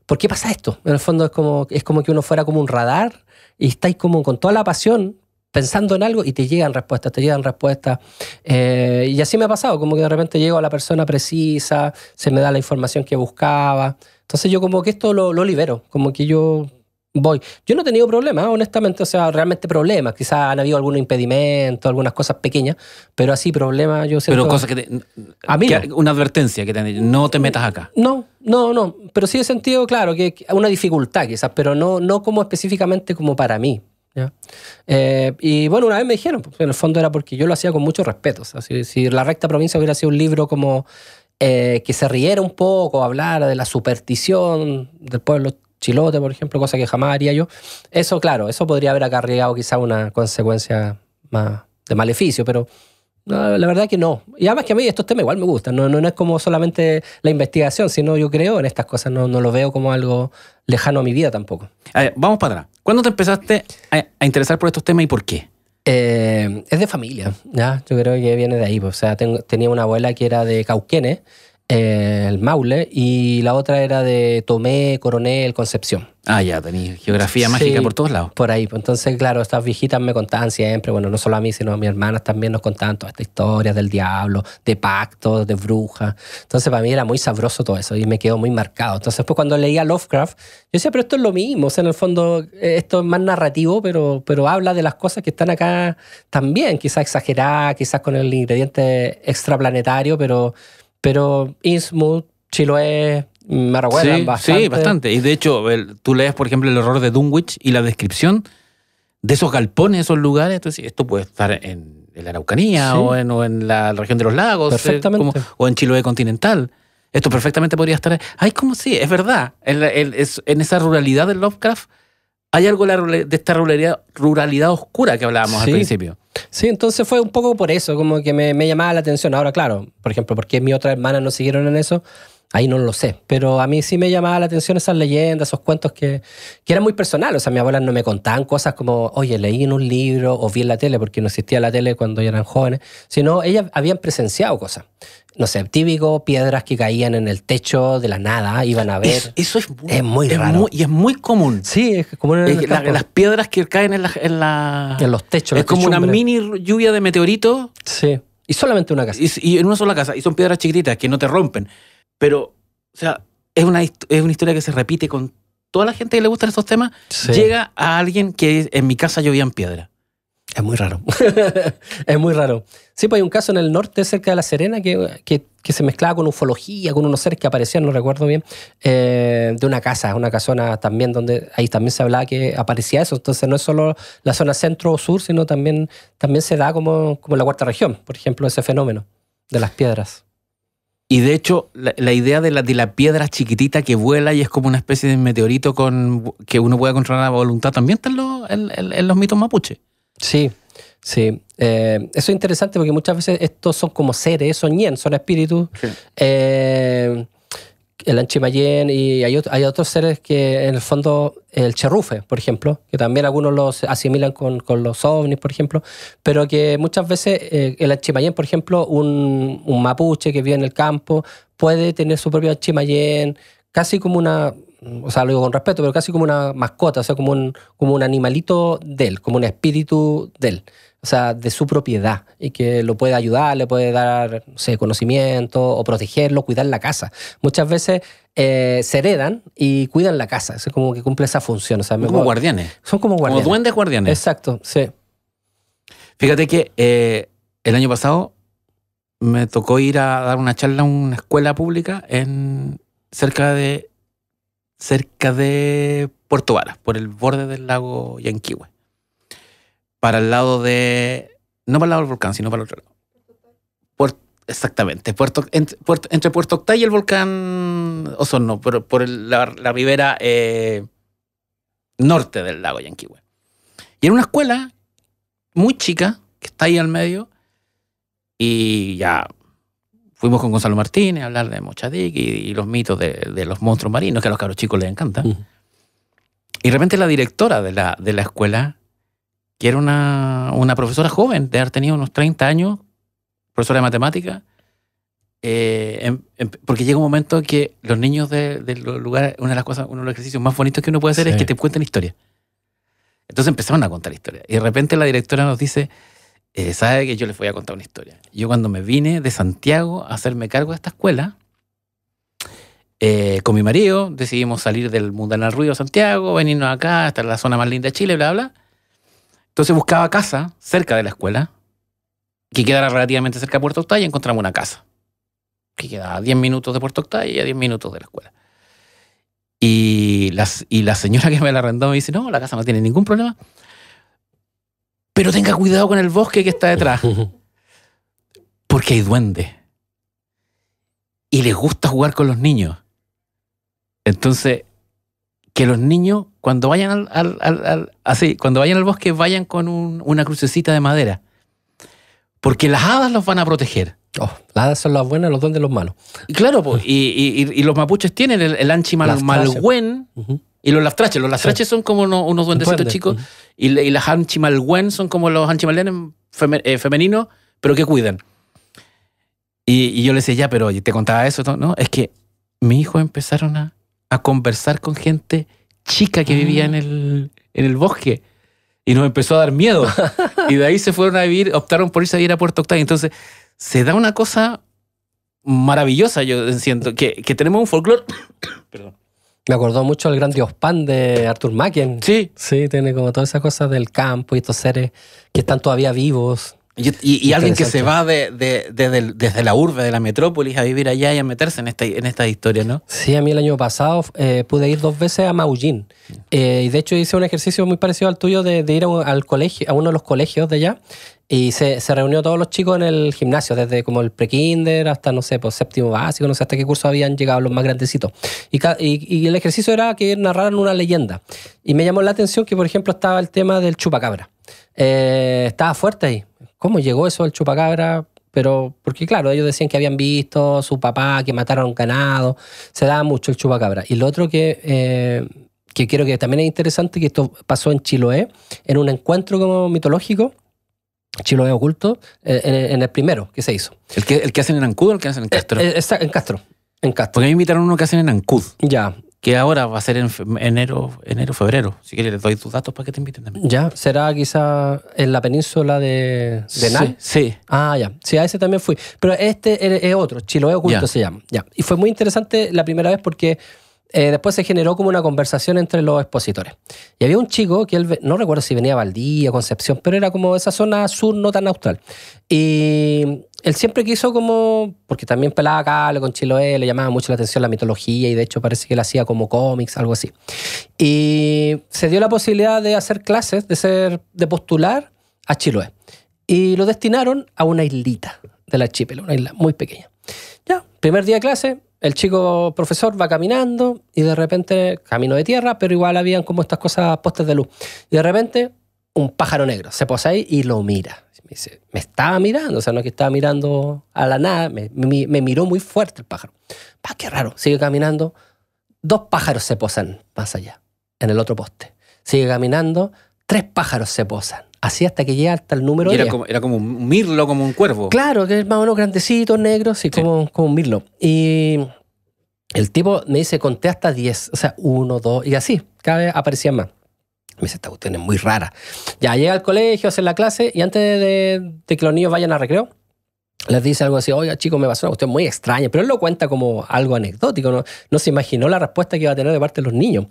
¿por qué pasa esto? En el fondo es como, es como que uno fuera como un radar y estáis como con toda la pasión, pensando en algo y te llegan respuestas, te llegan respuestas. Eh, y así me ha pasado, como que de repente llego a la persona precisa, se me da la información que buscaba. Entonces yo como que esto lo, libero, como que yo voy. Yo no he tenido problemas, honestamente, o sea, realmente problemas. Quizás han habido algunos impedimentos, algunas cosas pequeñas, pero así problemas yo siento... Pero cosas que A mí Una advertencia que te no te metas acá. No, no, no, pero sí he sentido, claro, que una dificultad quizás, pero no, no como específicamente como para mí. ¿Ya? Eh, y bueno, una vez me dijeron, pues, en el fondo era porque yo lo hacía con mucho respeto. O sea, si, La Recta Provincia hubiera sido un libro como eh, que se riera un poco, hablara de la superstición del pueblo chilote, por ejemplo, cosa que jamás haría yo, eso, claro, eso podría haber acarreado quizá una consecuencia más de maleficio, pero la verdad que no. Y además que a mí estos temas igual me gustan. No, es como solamente la investigación, sino yo creo en estas cosas. No, lo veo como algo lejano a mi vida tampoco. vamos para atrás. ¿Cuándo te empezaste a, interesar por estos temas y por qué? Eh, es de familia, Yo creo que viene de ahí. Pues. O sea, tenía una abuela que era de Cauquenes eh, el Maule, y la otra era de Tomé, Coronel, Concepción. Ah, ya, tenía geografía mágica por todos lados. Por ahí. Entonces, claro, estas viejitas me contaban siempre, bueno, no solo a mí, sino a mis hermanas también nos contaban todas estas historias del diablo, de pactos, de brujas. Entonces, para mí era muy sabroso todo eso y me quedó muy marcado. Entonces, pues cuando leía Lovecraft, yo decía, pero esto es lo mismo. O sea, en el fondo, eh, esto es más narrativo, pero, pero habla de las cosas que están acá también, quizás exageradas, quizás con el ingrediente extraplanetario, pero pero Innsmouth, Chiloé, me bastante. Sí, bastante. Y de hecho, tú lees, por ejemplo, el horror de Dunwich y la descripción de esos galpones, esos lugares. esto puede estar en, la Araucanía o, en, la región de los lagos. Eh, o en Chiloé continental. Esto perfectamente podría estar. Ay, como sí, es verdad. En, esa ruralidad del Lovecraft hay algo de esta ruralidad, ruralidad oscura que hablábamos al principio. Sí, entonces fue un poco por eso, como que me, llamaba la atención. Ahora, claro, por ejemplo, porque mi otra hermana no siguieron en eso? Ahí no lo sé, pero a mí sí me llamaba la atención esas leyendas, esos cuentos que, que eran muy personales. O sea, mi abuela no me contaban cosas como, oye, leí en un libro o vi en la tele, porque no existía la tele cuando eran jóvenes, sino ellas habían presenciado cosas. No sé, típico, piedras que caían en el techo de la nada, iban a ver. eso es muy, raro. y es muy común. Sí, es común en Las piedras que caen en, la, en, los techos. Es como una mini lluvia de meteoritos. Sí. Y solamente una casa. Y, y, en una sola casa. Y son piedras chiquititas que no te rompen. Pero, o sea, es una, es una historia que se repite con toda la gente que le gustan estos temas. Llega a alguien que en mi casa llovían piedra. Es muy raro. [LAUGHS] es muy raro. Sí, pues hay un caso en el norte, cerca de La Serena, que, se mezclaba con ufología, con unos seres que aparecían, no recuerdo bien, eh, de una casa, una casona también, donde ahí también se hablaba que aparecía eso. Entonces no es solo la zona centro o sur, sino también, también se da como, como la cuarta región, por ejemplo, ese fenómeno de las piedras. Y de hecho, la, idea de la, de piedra chiquitita que vuela y es como una especie de meteorito con que uno puede controlar la voluntad también está en, en, los mitos mapuche. Sí, sí. Eh, eso es interesante porque muchas veces estos son como seres, son yen, son espíritus. Sí. Eh, el anchimayén y hay, otros seres que en el fondo, el Cherrufe, por ejemplo, que también algunos los asimilan con, los ovnis, por ejemplo, pero que muchas veces eh, el anchimayén, por ejemplo, un, mapuche que vive en el campo, puede tener su propio anchimayén casi como una, o sea, lo digo con respeto, pero casi como una mascota, o sea, como un, como un animalito de él, como un espíritu de él o sea, de su propiedad y que lo puede ayudar, le puede dar sé, conocimiento o protegerlo, cuidar la casa. Muchas veces eh, se heredan y cuidan la casa, es como que cumple esa función. O como guardianes. Son como guardianes. Como duendes guardianes. Exacto, sí. Fíjate que eh, el año pasado me tocó ir a dar una charla a una escuela pública en cerca de cerca de Puerto Varas, por el borde del lago Yanquihue para el lado de. No para el lado del volcán, sino para el otro lado. exactamente. Puerto, entre, puerto, Octay y el volcán o son por la, la, ribera eh, norte del lago Yanquihue. Y en una escuela muy chica, que está ahí al medio, y ya fuimos con Gonzalo Martínez a hablar de Mochadic y, los mitos de, los monstruos marinos, que a los cabros chicos les encanta. Y de repente la directora de la, de la escuela que era una, profesora joven, de haber tenido unos 30 años, profesora de matemática, eh, em, em, porque llega un momento que los niños del de lugar, una de las cosas, uno de los ejercicios más bonitos que uno puede hacer es que te cuenten historias. Entonces empezaron a contar historias. Y de repente la directora nos dice, eh, sabe que yo les voy a contar una historia. Yo cuando me vine de Santiago a hacerme cargo de esta escuela, eh, con mi marido decidimos salir del mundanal ruido Santiago, venirnos acá, hasta la zona más linda de Chile, bla, bla. Entonces buscaba casa cerca de la escuela, que quedara relativamente cerca de Puerto Octay, y encontramos una casa, que quedaba a 10 minutos de Puerto Octay y a 10 minutos de la escuela. Y, las, y la señora que me la arrendó me dice, no, la casa no tiene ningún problema, pero tenga cuidado con el bosque que está detrás, [LAUGHS] porque hay duendes. Y les gusta jugar con los niños. Entonces, que los niños, cuando vayan al, así, cuando vayan al bosque, vayan con una crucecita de madera. Porque las hadas los van a proteger. Oh, las hadas son las buenas, los duendes los malos. Y claro, pues, y, y, los mapuches tienen el, el anchi y los lastraches. Los lastraches son como unos, duendes duendecitos chicos. y, las anchi son como los anchi eh, femeninos, pero que cuidan. Y, yo le decía, ya, pero te contaba eso, ¿no? Es que mi hijo empezaron a a conversar con gente chica que vivía en ah. el, en el bosque. Y nos empezó a dar miedo. [LAUGHS] y de ahí se fueron a vivir, optaron por irse a ir a Puerto Octavio. Entonces, se da una cosa maravillosa, yo siento, que, que tenemos un folclore. [COUGHS] Perdón. Me acordó mucho el gran dios pan de Arthur Macken. Sí. Sí, tiene como todas esas cosas del campo y estos seres que están todavía vivos. Y, alguien que se va desde la urbe, de la metrópolis, a vivir allá y a meterse en esta, en esta historia, ¿no? Sí, a mí el año pasado eh, pude ir dos veces a Maullín. Eh, y de hecho hice un ejercicio muy parecido al tuyo de, ir a, al colegio, a uno de los colegios de allá. Y se, se reunió todos los chicos en el gimnasio, desde como el prekinder hasta, no sé, pues séptimo básico, no sé hasta qué curso habían llegado los más grandecitos. Y, el ejercicio era que narraran una leyenda. Y me llamó la atención que, por ejemplo, estaba el tema del chupacabra. Eh, estaba fuerte ahí cómo llegó eso al chupacabra, pero porque claro, ellos decían que habían visto a su papá, que mataron ganado, se da mucho el chupacabra. Y lo otro que, creo eh, que quiero que también es interesante, que esto pasó en Chiloé, en un encuentro como mitológico, Chiloé oculto, eh, en, el primero que se hizo. ¿El que, el que hacen en Ancud o el que hacen en eh, Castro? en Castro. En Castro. Porque a invitaron uno que hacen en Ancud. Ya, que ahora va a ser en enero, enero, febrero. Si quieres, les doy tus datos para que te inviten también. Ya, será quizá en la península de, de sí, Sí. Ah, ya. Sí, a ese también fui. Pero este es otro, Chiloé Oculto se llama. Ya. Y fue muy interesante la primera vez porque eh, después se generó como una conversación entre los expositores. Y había un chico que él, no recuerdo si venía a Valdía, Concepción, pero era como esa zona sur no tan austral. Y él siempre quiso como, porque también pelaba cable con Chiloé, le llamaba mucho la atención la mitología y de hecho parece que la hacía como cómics, algo así. Y se dio la posibilidad de hacer clases, de, ser, de postular a Chiloé. Y lo destinaron a una islita la archipiélago, una isla muy pequeña. Ya, primer día de clase, el chico profesor va caminando y de repente, camino de tierra, pero igual habían como estas cosas postes de luz. Y de repente, un pájaro negro se posa ahí y lo mira me, estaba mirando, o sea, no es que estaba mirando a la nada, me, miró muy fuerte el pájaro. Pa, qué raro, sigue caminando, dos pájaros se posan más allá, en el otro poste. Sigue caminando, tres pájaros se posan. Así hasta que llega hasta el número era, Como, era como un mirlo, como un cuervo. Claro, que es más o menos grandecito, negro, así Como, como un mirlo. Y el tipo me dice, conté hasta 10, o sea, uno, dos, y así, cada vez aparecían más. Me dice, esta cuestión es muy rara. Ya llega al colegio, hace la clase y antes de, que los niños vayan a recreo, les dice algo así, oiga chicos, me pasó una cuestión muy extraña, pero él lo cuenta como algo anecdótico, no, no se imaginó la respuesta que iba a tener de parte de los niños.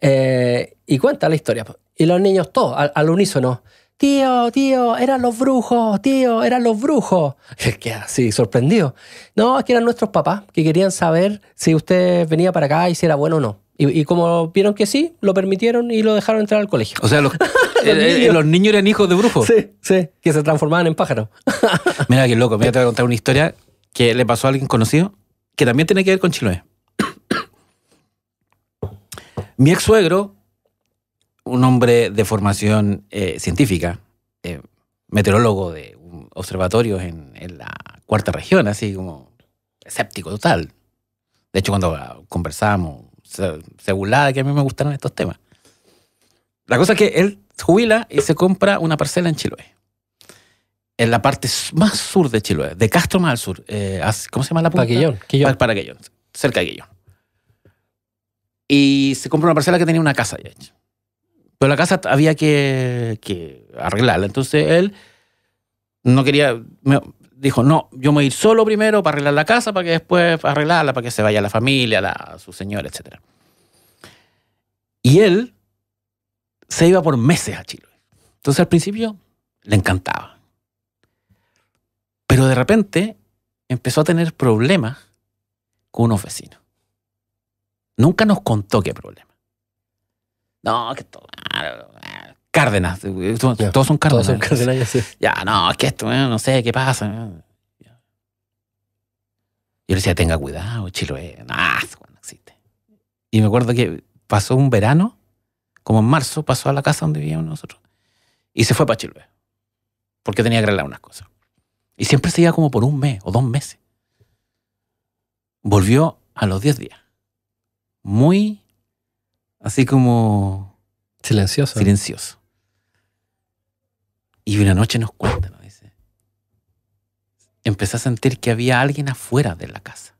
Eh, y cuenta la historia. Pues. Y los niños todos, al, unísono, tío, tío, eran los brujos, tío, eran los brujos. Es [LAUGHS] que así, sorprendido. No, es que eran nuestros papás que querían saber si usted venía para acá y si era bueno o no. Y, como vieron que sí, lo permitieron y lo dejaron entrar al colegio. O sea, los, [LAUGHS] eh, eh, niños. eran hijos de brujos. Sí, sí, que se transformaban en pájaros. [LAUGHS] mira qué loco, mira, te voy a contar una historia que le pasó a alguien conocido que también tiene que ver con Chiloé. [COUGHS] Mi ex suegro, un hombre de formación eh, científica, meteorólogo de observatorios en, en la cuarta región, así como escéptico total. De hecho, cuando conversábamos segulada que a mí me gustaron estos temas. La cosa es que él jubila y se compra una parcela en Chiloé. En la parte más sur de Chiloé, de Castro más al sur. Eh, ¿Cómo se llama la punta? Para Quillón. Para cerca de Quillón. Y se compra una parcela que tenía una casa ya hecha. Pero la casa había que, que arreglarla. Entonces él no quería dijo, no, yo me voy a ir solo primero para arreglar la casa, para que después arreglarla, para que se vaya la familia, la, su señora, etc. Y él se iba por meses a Chile. Entonces al principio le encantaba. Pero de repente empezó a tener problemas con unos vecinos. Nunca nos contó qué problema. No, que todo. Cárdenas. Todos son Cárdenas. ya, ya, no, es que esto, eh, no sé, ¿qué pasa? Yo le decía, tenga cuidado, Chiloé. Eh, no, no existe. Y me acuerdo que pasó un verano, como en marzo, pasó a la casa donde vivíamos nosotros. Y se fue para Chiloé. Porque tenía que arreglar unas cosas. Y siempre se iba como por un mes o dos meses. Volvió a los diez días. Muy así como... Silencioso. Silencioso. Y una noche nos cuenta, nos dice, empecé a sentir que había alguien afuera de la casa.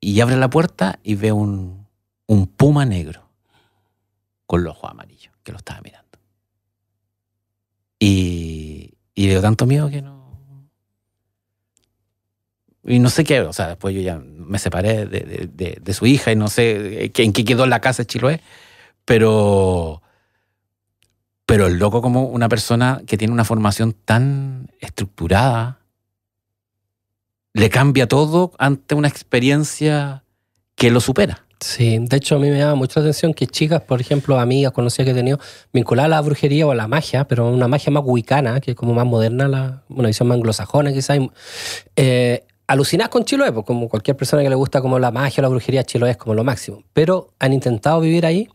Y abre la puerta y ve un, un puma negro con los ojos amarillos que lo estaba mirando. Y, y le dio tanto miedo que no... Y no sé qué, o sea, después yo ya me separé de, su hija y no sé en qué quedó la casa de Chiloé, pero pero el loco como una persona que tiene una formación tan estructurada, le cambia todo ante una experiencia que lo supera. Sí, de hecho a mí me mucho mucha atención que chicas, por ejemplo, amigas, conocidas que he tenido, vinculadas a la brujería o a la magia, pero una magia más wicana, que es como más moderna, la, una visión más anglosajona quizás, eh, alucinadas con Chiloé, pues, como cualquier persona que le gusta como la magia o la brujería, Chiloé es como lo máximo, pero han intentado vivir ahí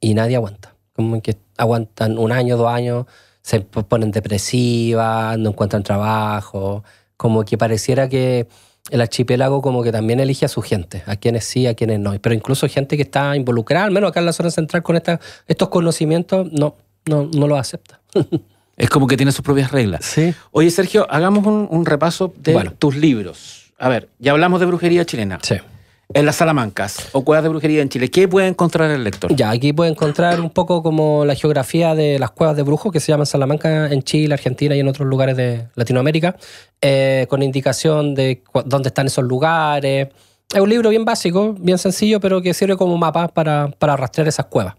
y nadie aguanta como que aguantan un año, dos años, se ponen depresivas, no encuentran trabajo, como que pareciera que el archipiélago como que también elige a su gente, a quienes sí, a quienes no. Pero incluso gente que está involucrada, al menos acá en la zona central, con estos conocimientos, no, no, no los acepta. [LAUGHS] Es como que tiene sus propias reglas. Sí. Oye, Sergio, hagamos un, repaso de tus libros. A ver, ya hablamos de brujería chilena. Sí en las Salamancas o cuevas de brujería en Chile, ¿qué puede encontrar el lector? Ya, aquí puede encontrar un poco como la geografía de las cuevas de brujos que se llaman Salamanca en Chile, Argentina y en otros lugares de Latinoamérica, eh, con indicación de dónde están esos lugares. Es un libro bien básico, bien sencillo, pero que sirve como mapa para, para rastrear esas cuevas.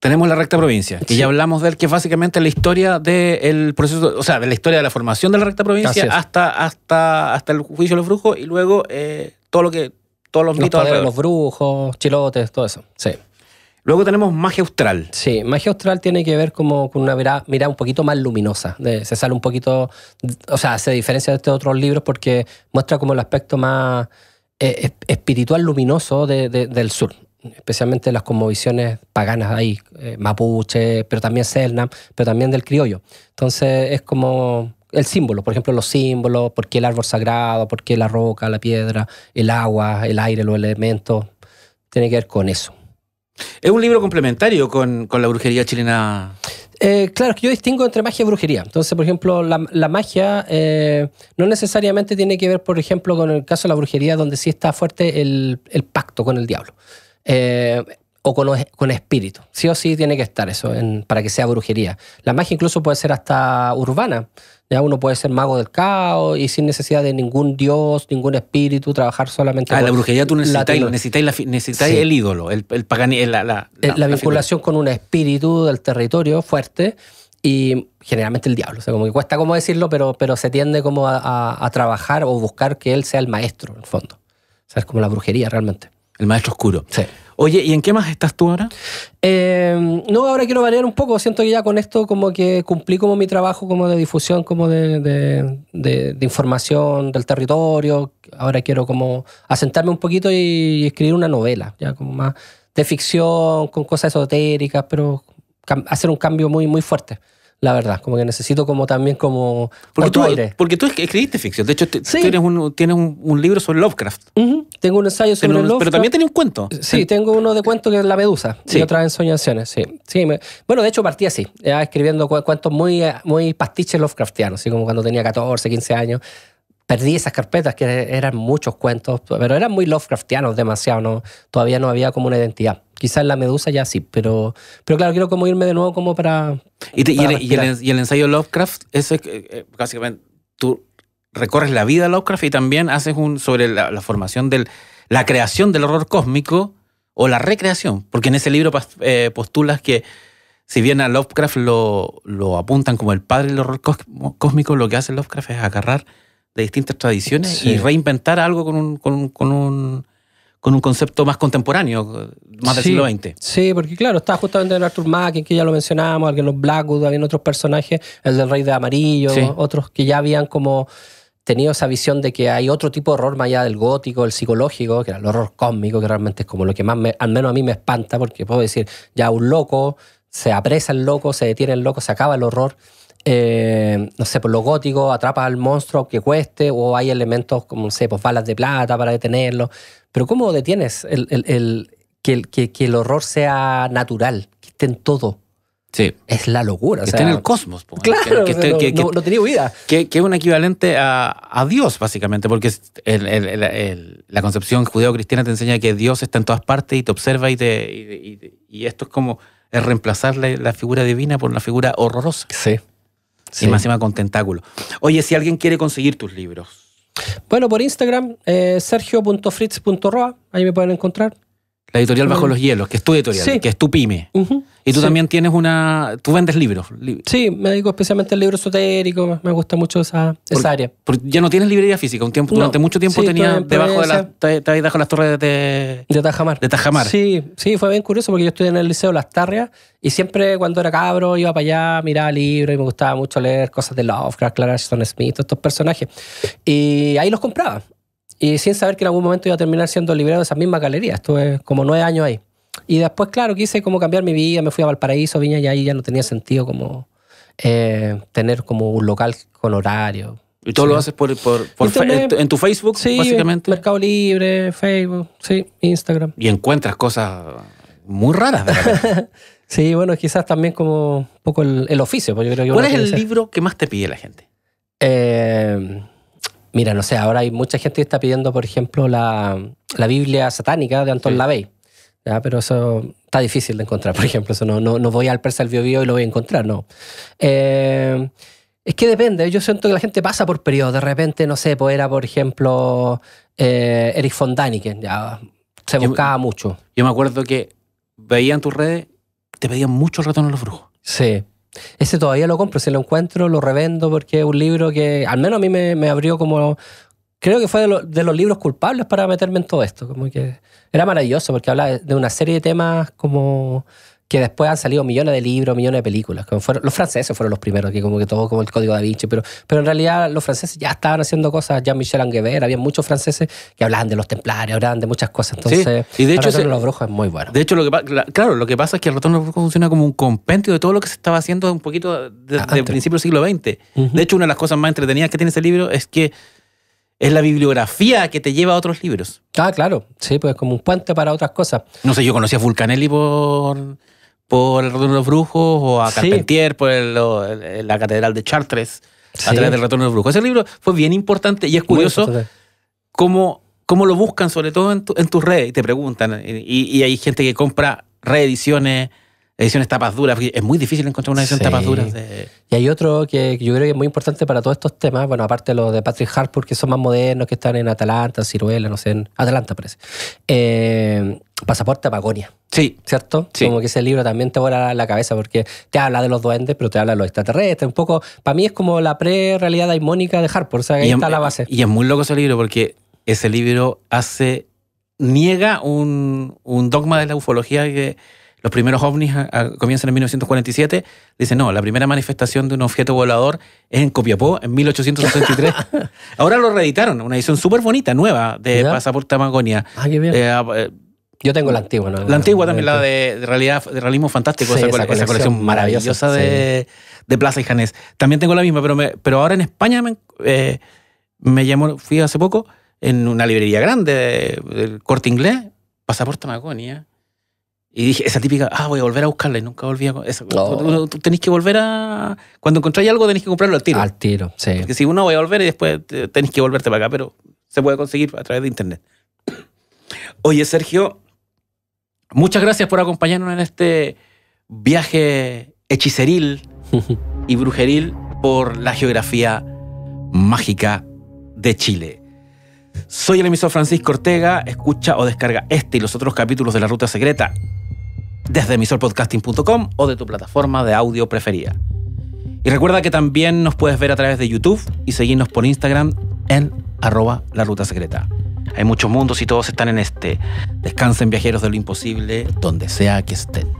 Tenemos la recta provincia, que ya hablamos de él, que es básicamente la historia del de proceso, o sea, de la historia de la formación de la recta provincia hasta, hasta, hasta el juicio de los brujos y luego eh, todo lo que, todos los, mitos. de los brujos, chilotes, todo eso. Sí. Luego tenemos magia austral. Sí, magia austral tiene que ver como con una mirada, un poquito más luminosa. se sale un poquito, o sea, se diferencia de estos otros libros porque muestra como el aspecto más eh, espiritual luminoso del sur, especialmente las conmovisiones paganas ahí, eh, mapuche, pero también selnam, pero también del criollo. Entonces es como el símbolo, por ejemplo, los símbolos, por qué el árbol sagrado, por qué la roca, la piedra, el agua, el aire, los elementos, tiene que ver con eso. ¿Es un libro complementario con, la brujería chilena? Eh, claro, que yo distingo entre magia y brujería. Entonces, por ejemplo, la, magia eh, no necesariamente tiene que ver, por ejemplo, con el caso de la brujería, donde sí está fuerte el, pacto con el diablo. Eh, o con, espíritu. Sí o sí tiene que estar eso en, para que sea brujería. La magia incluso puede ser hasta urbana. Ya uno puede ser mago del caos y sin necesidad de ningún dios, ningún espíritu, trabajar solamente. Ah, la brujería tú la el ídolo, el, la, eh, vinculación con un espíritu del territorio fuerte y generalmente el diablo. O sea, como que cuesta como decirlo, pero, pero se tiende como a, trabajar o buscar que él sea el maestro, en el fondo. O sea, es como la brujería realmente. El maestro oscuro. Sí. Oye, ¿y en qué más estás tú ahora? Em, no, ahora quiero variar un poco. Siento que ya con esto como que cumplí como mi trabajo como de difusión, como de, de información del territorio. Ahora quiero como asentarme un poquito y escribir una novela, ya como más de ficción, con cosas esotéricas, pero hacer un cambio muy, muy fuerte la verdad. Como que necesito como también como porque tú, Porque tú escribiste ficción. De hecho, tienes, un, tienes un, libro sobre Lovecraft. Tengo un ensayo sobre Lovecraft. Pero también tenía un cuento. Sí, tengo uno de cuento que es La Medusa sí. y otras ensoñaciones. Sí. sí bueno, de hecho partí así, ya escribiendo cuentos muy, eh, muy pastiches Lovecraftianos, así como cuando tenía 14, 15 años. Perdí esas carpetas que eran muchos cuentos, pero eran muy Lovecraftianos demasiado, ¿no? todavía no había como una identidad. Quizás la medusa ya sí, pero, pero claro, quiero como irme de nuevo como para... Y, el, ensayo Lovecraft, eh, básicamente, tú recorres la vida de Lovecraft y también haces un sobre la, formación del, la creación del horror cósmico o la recreación, porque en ese libro eh, postulas que si bien a Lovecraft lo, lo apuntan como el padre del horror cósmico, lo que hace Lovecraft es agarrar de distintas tradiciones y reinventar algo con un con un concepto más contemporáneo, más del siglo XX. Sí, porque claro, está justamente en Arthur Mack, que ya lo mencionábamos, alguien los Blackwood, habían otros personajes, el del Rey de Amarillo, otros que ya habían como tenido esa visión de que hay otro tipo de horror más allá del gótico, el psicológico, que era el horror cósmico, que realmente es como lo que más, al menos a mí me espanta, porque puedo decir, ya un loco, se apresa el loco, se detiene el loco, se acaba el horror. Eh, no sé, por lo gótico, atrapa al monstruo que cueste, o hay elementos como, no sé, pues balas de plata para detenerlo. Pero ¿cómo detienes el, el, el, que, que, el horror sea natural, que esté en todo? Sí. Es la locura. Que esté en el cosmos. Pues, claro, que, no, tenía vida. Que, es un equivalente a, a, Dios, básicamente, porque la concepción judeo-cristiana te enseña que Dios está en todas partes y te observa y, te, y, esto es como reemplazar la, la, figura divina por una figura horrorosa. Sí. Sí. Y más con tentáculo. Oye, si alguien quiere conseguir tus libros. Bueno, por Instagram, eh, sergio.fritz.roa, ahí me pueden encontrar. La editorial Bajo mm. los Hielos, que es tu editorial, que es tu pyme. Y tú también tienes una... Tú vendes libros. Sí, me dedico especialmente al libro esotérico, me gusta mucho esa, área. ya no tienes librería física, un tiempo, durante mucho tiempo tenía tenías debajo de, las, las torres de, de, Tajamar. de Tajamar. Sí, sí, fue bien curioso porque yo estudié en el Liceo Las Tarrias y siempre cuando era cabro iba para allá, miraba libros y me gustaba mucho leer cosas de Lovecraft, Clara Ashton Smith, todos estos personajes. Y ahí los compraba y sin saber que en algún momento iba a terminar siendo liberado de esas mismas galerías. es como nueve años ahí. Y después, claro, quise como cambiar mi vida, me fui a Valparaíso, Viña, y ahí ya no tenía sentido como eh, tener como un local con horario. ¿Y todo lo haces por, por, en tu Facebook, sí, Mercado Libre, Facebook, sí, Instagram. Y encuentras cosas muy raras, [LAUGHS] sí, bueno, quizás también como un poco el, oficio. Pues yo creo que ¿Cuál es el libro que más te pide la gente? Eh, Mira, no sé, ahora hay mucha gente que está pidiendo, por ejemplo, la, Biblia satánica de Anton Lavey. Pero eso está difícil de encontrar, por ejemplo. Eso no, no, voy al persa al y lo voy a encontrar, no. Eh, es que depende. Yo siento que la gente pasa por periodos. De repente, no sé, pues era, por ejemplo, eh, Eric von ya se buscaba mucho. Yo me acuerdo que veían tus redes, te pedían mucho ratón en los brujos. Sí. Ese todavía lo compro, si lo encuentro, lo revendo porque es un libro que al menos a mí me, abrió como... Creo que fue de, de, los libros culpables para meterme en todo esto. Como que era maravilloso porque habla de una serie de temas como que después han salido millones de libros, millones de películas. los franceses fueron los primeros, que como que todo como el código de Vinci, pero, pero en realidad los franceses ya estaban haciendo cosas, Jean-Michel Anguever, había muchos franceses que hablaban de los templarios, hablaban de muchas cosas. Entonces, sí. y de hecho, el retorno de los brujos es muy bueno. De hecho, lo que, claro, lo que pasa es que el retorno de los brujos funciona como un compendio de todo lo que se estaba haciendo un poquito desde ah, el principio del siglo XX. De hecho, una de las cosas más entretenidas que tiene ese libro es que es la bibliografía que te lleva a otros libros. Ah, claro. Sí, pues como un puente para otras cosas. No sé, yo conocí a Fulcanelli por por el Retorno de los Brujos o a Carpentier por la Catedral de Chartres a través del Retorno de los Brujos. Ese libro fue bien importante y es curioso cómo, cómo, lo buscan, sobre todo en, tus redes, y te preguntan. Y, hay gente que compra reediciones, ediciones tapas duras. Es muy difícil encontrar una edición tapas duras. Y hay otro que yo creo que es muy importante para todos estos temas, bueno, aparte de los de Patrick Harpur, que son más modernos, que están en Atalanta, Ciruela, no sé, en Atalanta parece. Eh, Pasaporte a Sí. ¿Cierto? Sí. Como que ese libro también te vuela la cabeza porque te habla de los duendes, pero te habla de los extraterrestres. Un poco, para mí es como la pre-realidad daimónica de Harper. O sea, ahí está la base. Y es muy loco ese libro porque ese libro hace. niega un, dogma de la ufología que. Los primeros ovnis comienzan en 1947. Dice, no, la primera manifestación de un objeto volador es en Copiapó, en 1863. [LAUGHS] Ahora lo reeditaron, una edición súper bonita, nueva, de Pasaporte Magonia. Ah, qué bien. Eh, ah, eh, yo tengo la antigua, La antigua también, la de, realidad, de realismo fantástico, esa, colección, maravillosa, de, Plaza y Janés. También tengo la misma, pero, pero ahora en España me, eh, me, llamó, fui hace poco en una librería grande del corte inglés, Pasaporte Magonia. Y dije, esa típica, ah, voy a volver a buscarla y nunca volví a. tú, tenés que volver a. Cuando encontráis algo, tenés que comprarlo al tiro. Al tiro, sí. Porque si uno voy a volver y después tenés que volverte para acá, pero se puede conseguir a través de internet. Oye, Sergio, Muchas gracias por acompañarnos en este viaje hechiceril [LAUGHS] y brujeril por la geografía mágica de Chile. Soy el emisor Francisco Ortega. Escucha o descarga este y los otros capítulos de La Ruta Secreta desde emisorpodcasting.com o de tu plataforma de audio preferida. Y recuerda que también nos puedes ver a través de YouTube y seguirnos por Instagram en arroba la ruta secreta. Hay muchos mundos y todos están en este. Descansen viajeros de lo imposible, donde sea que estén.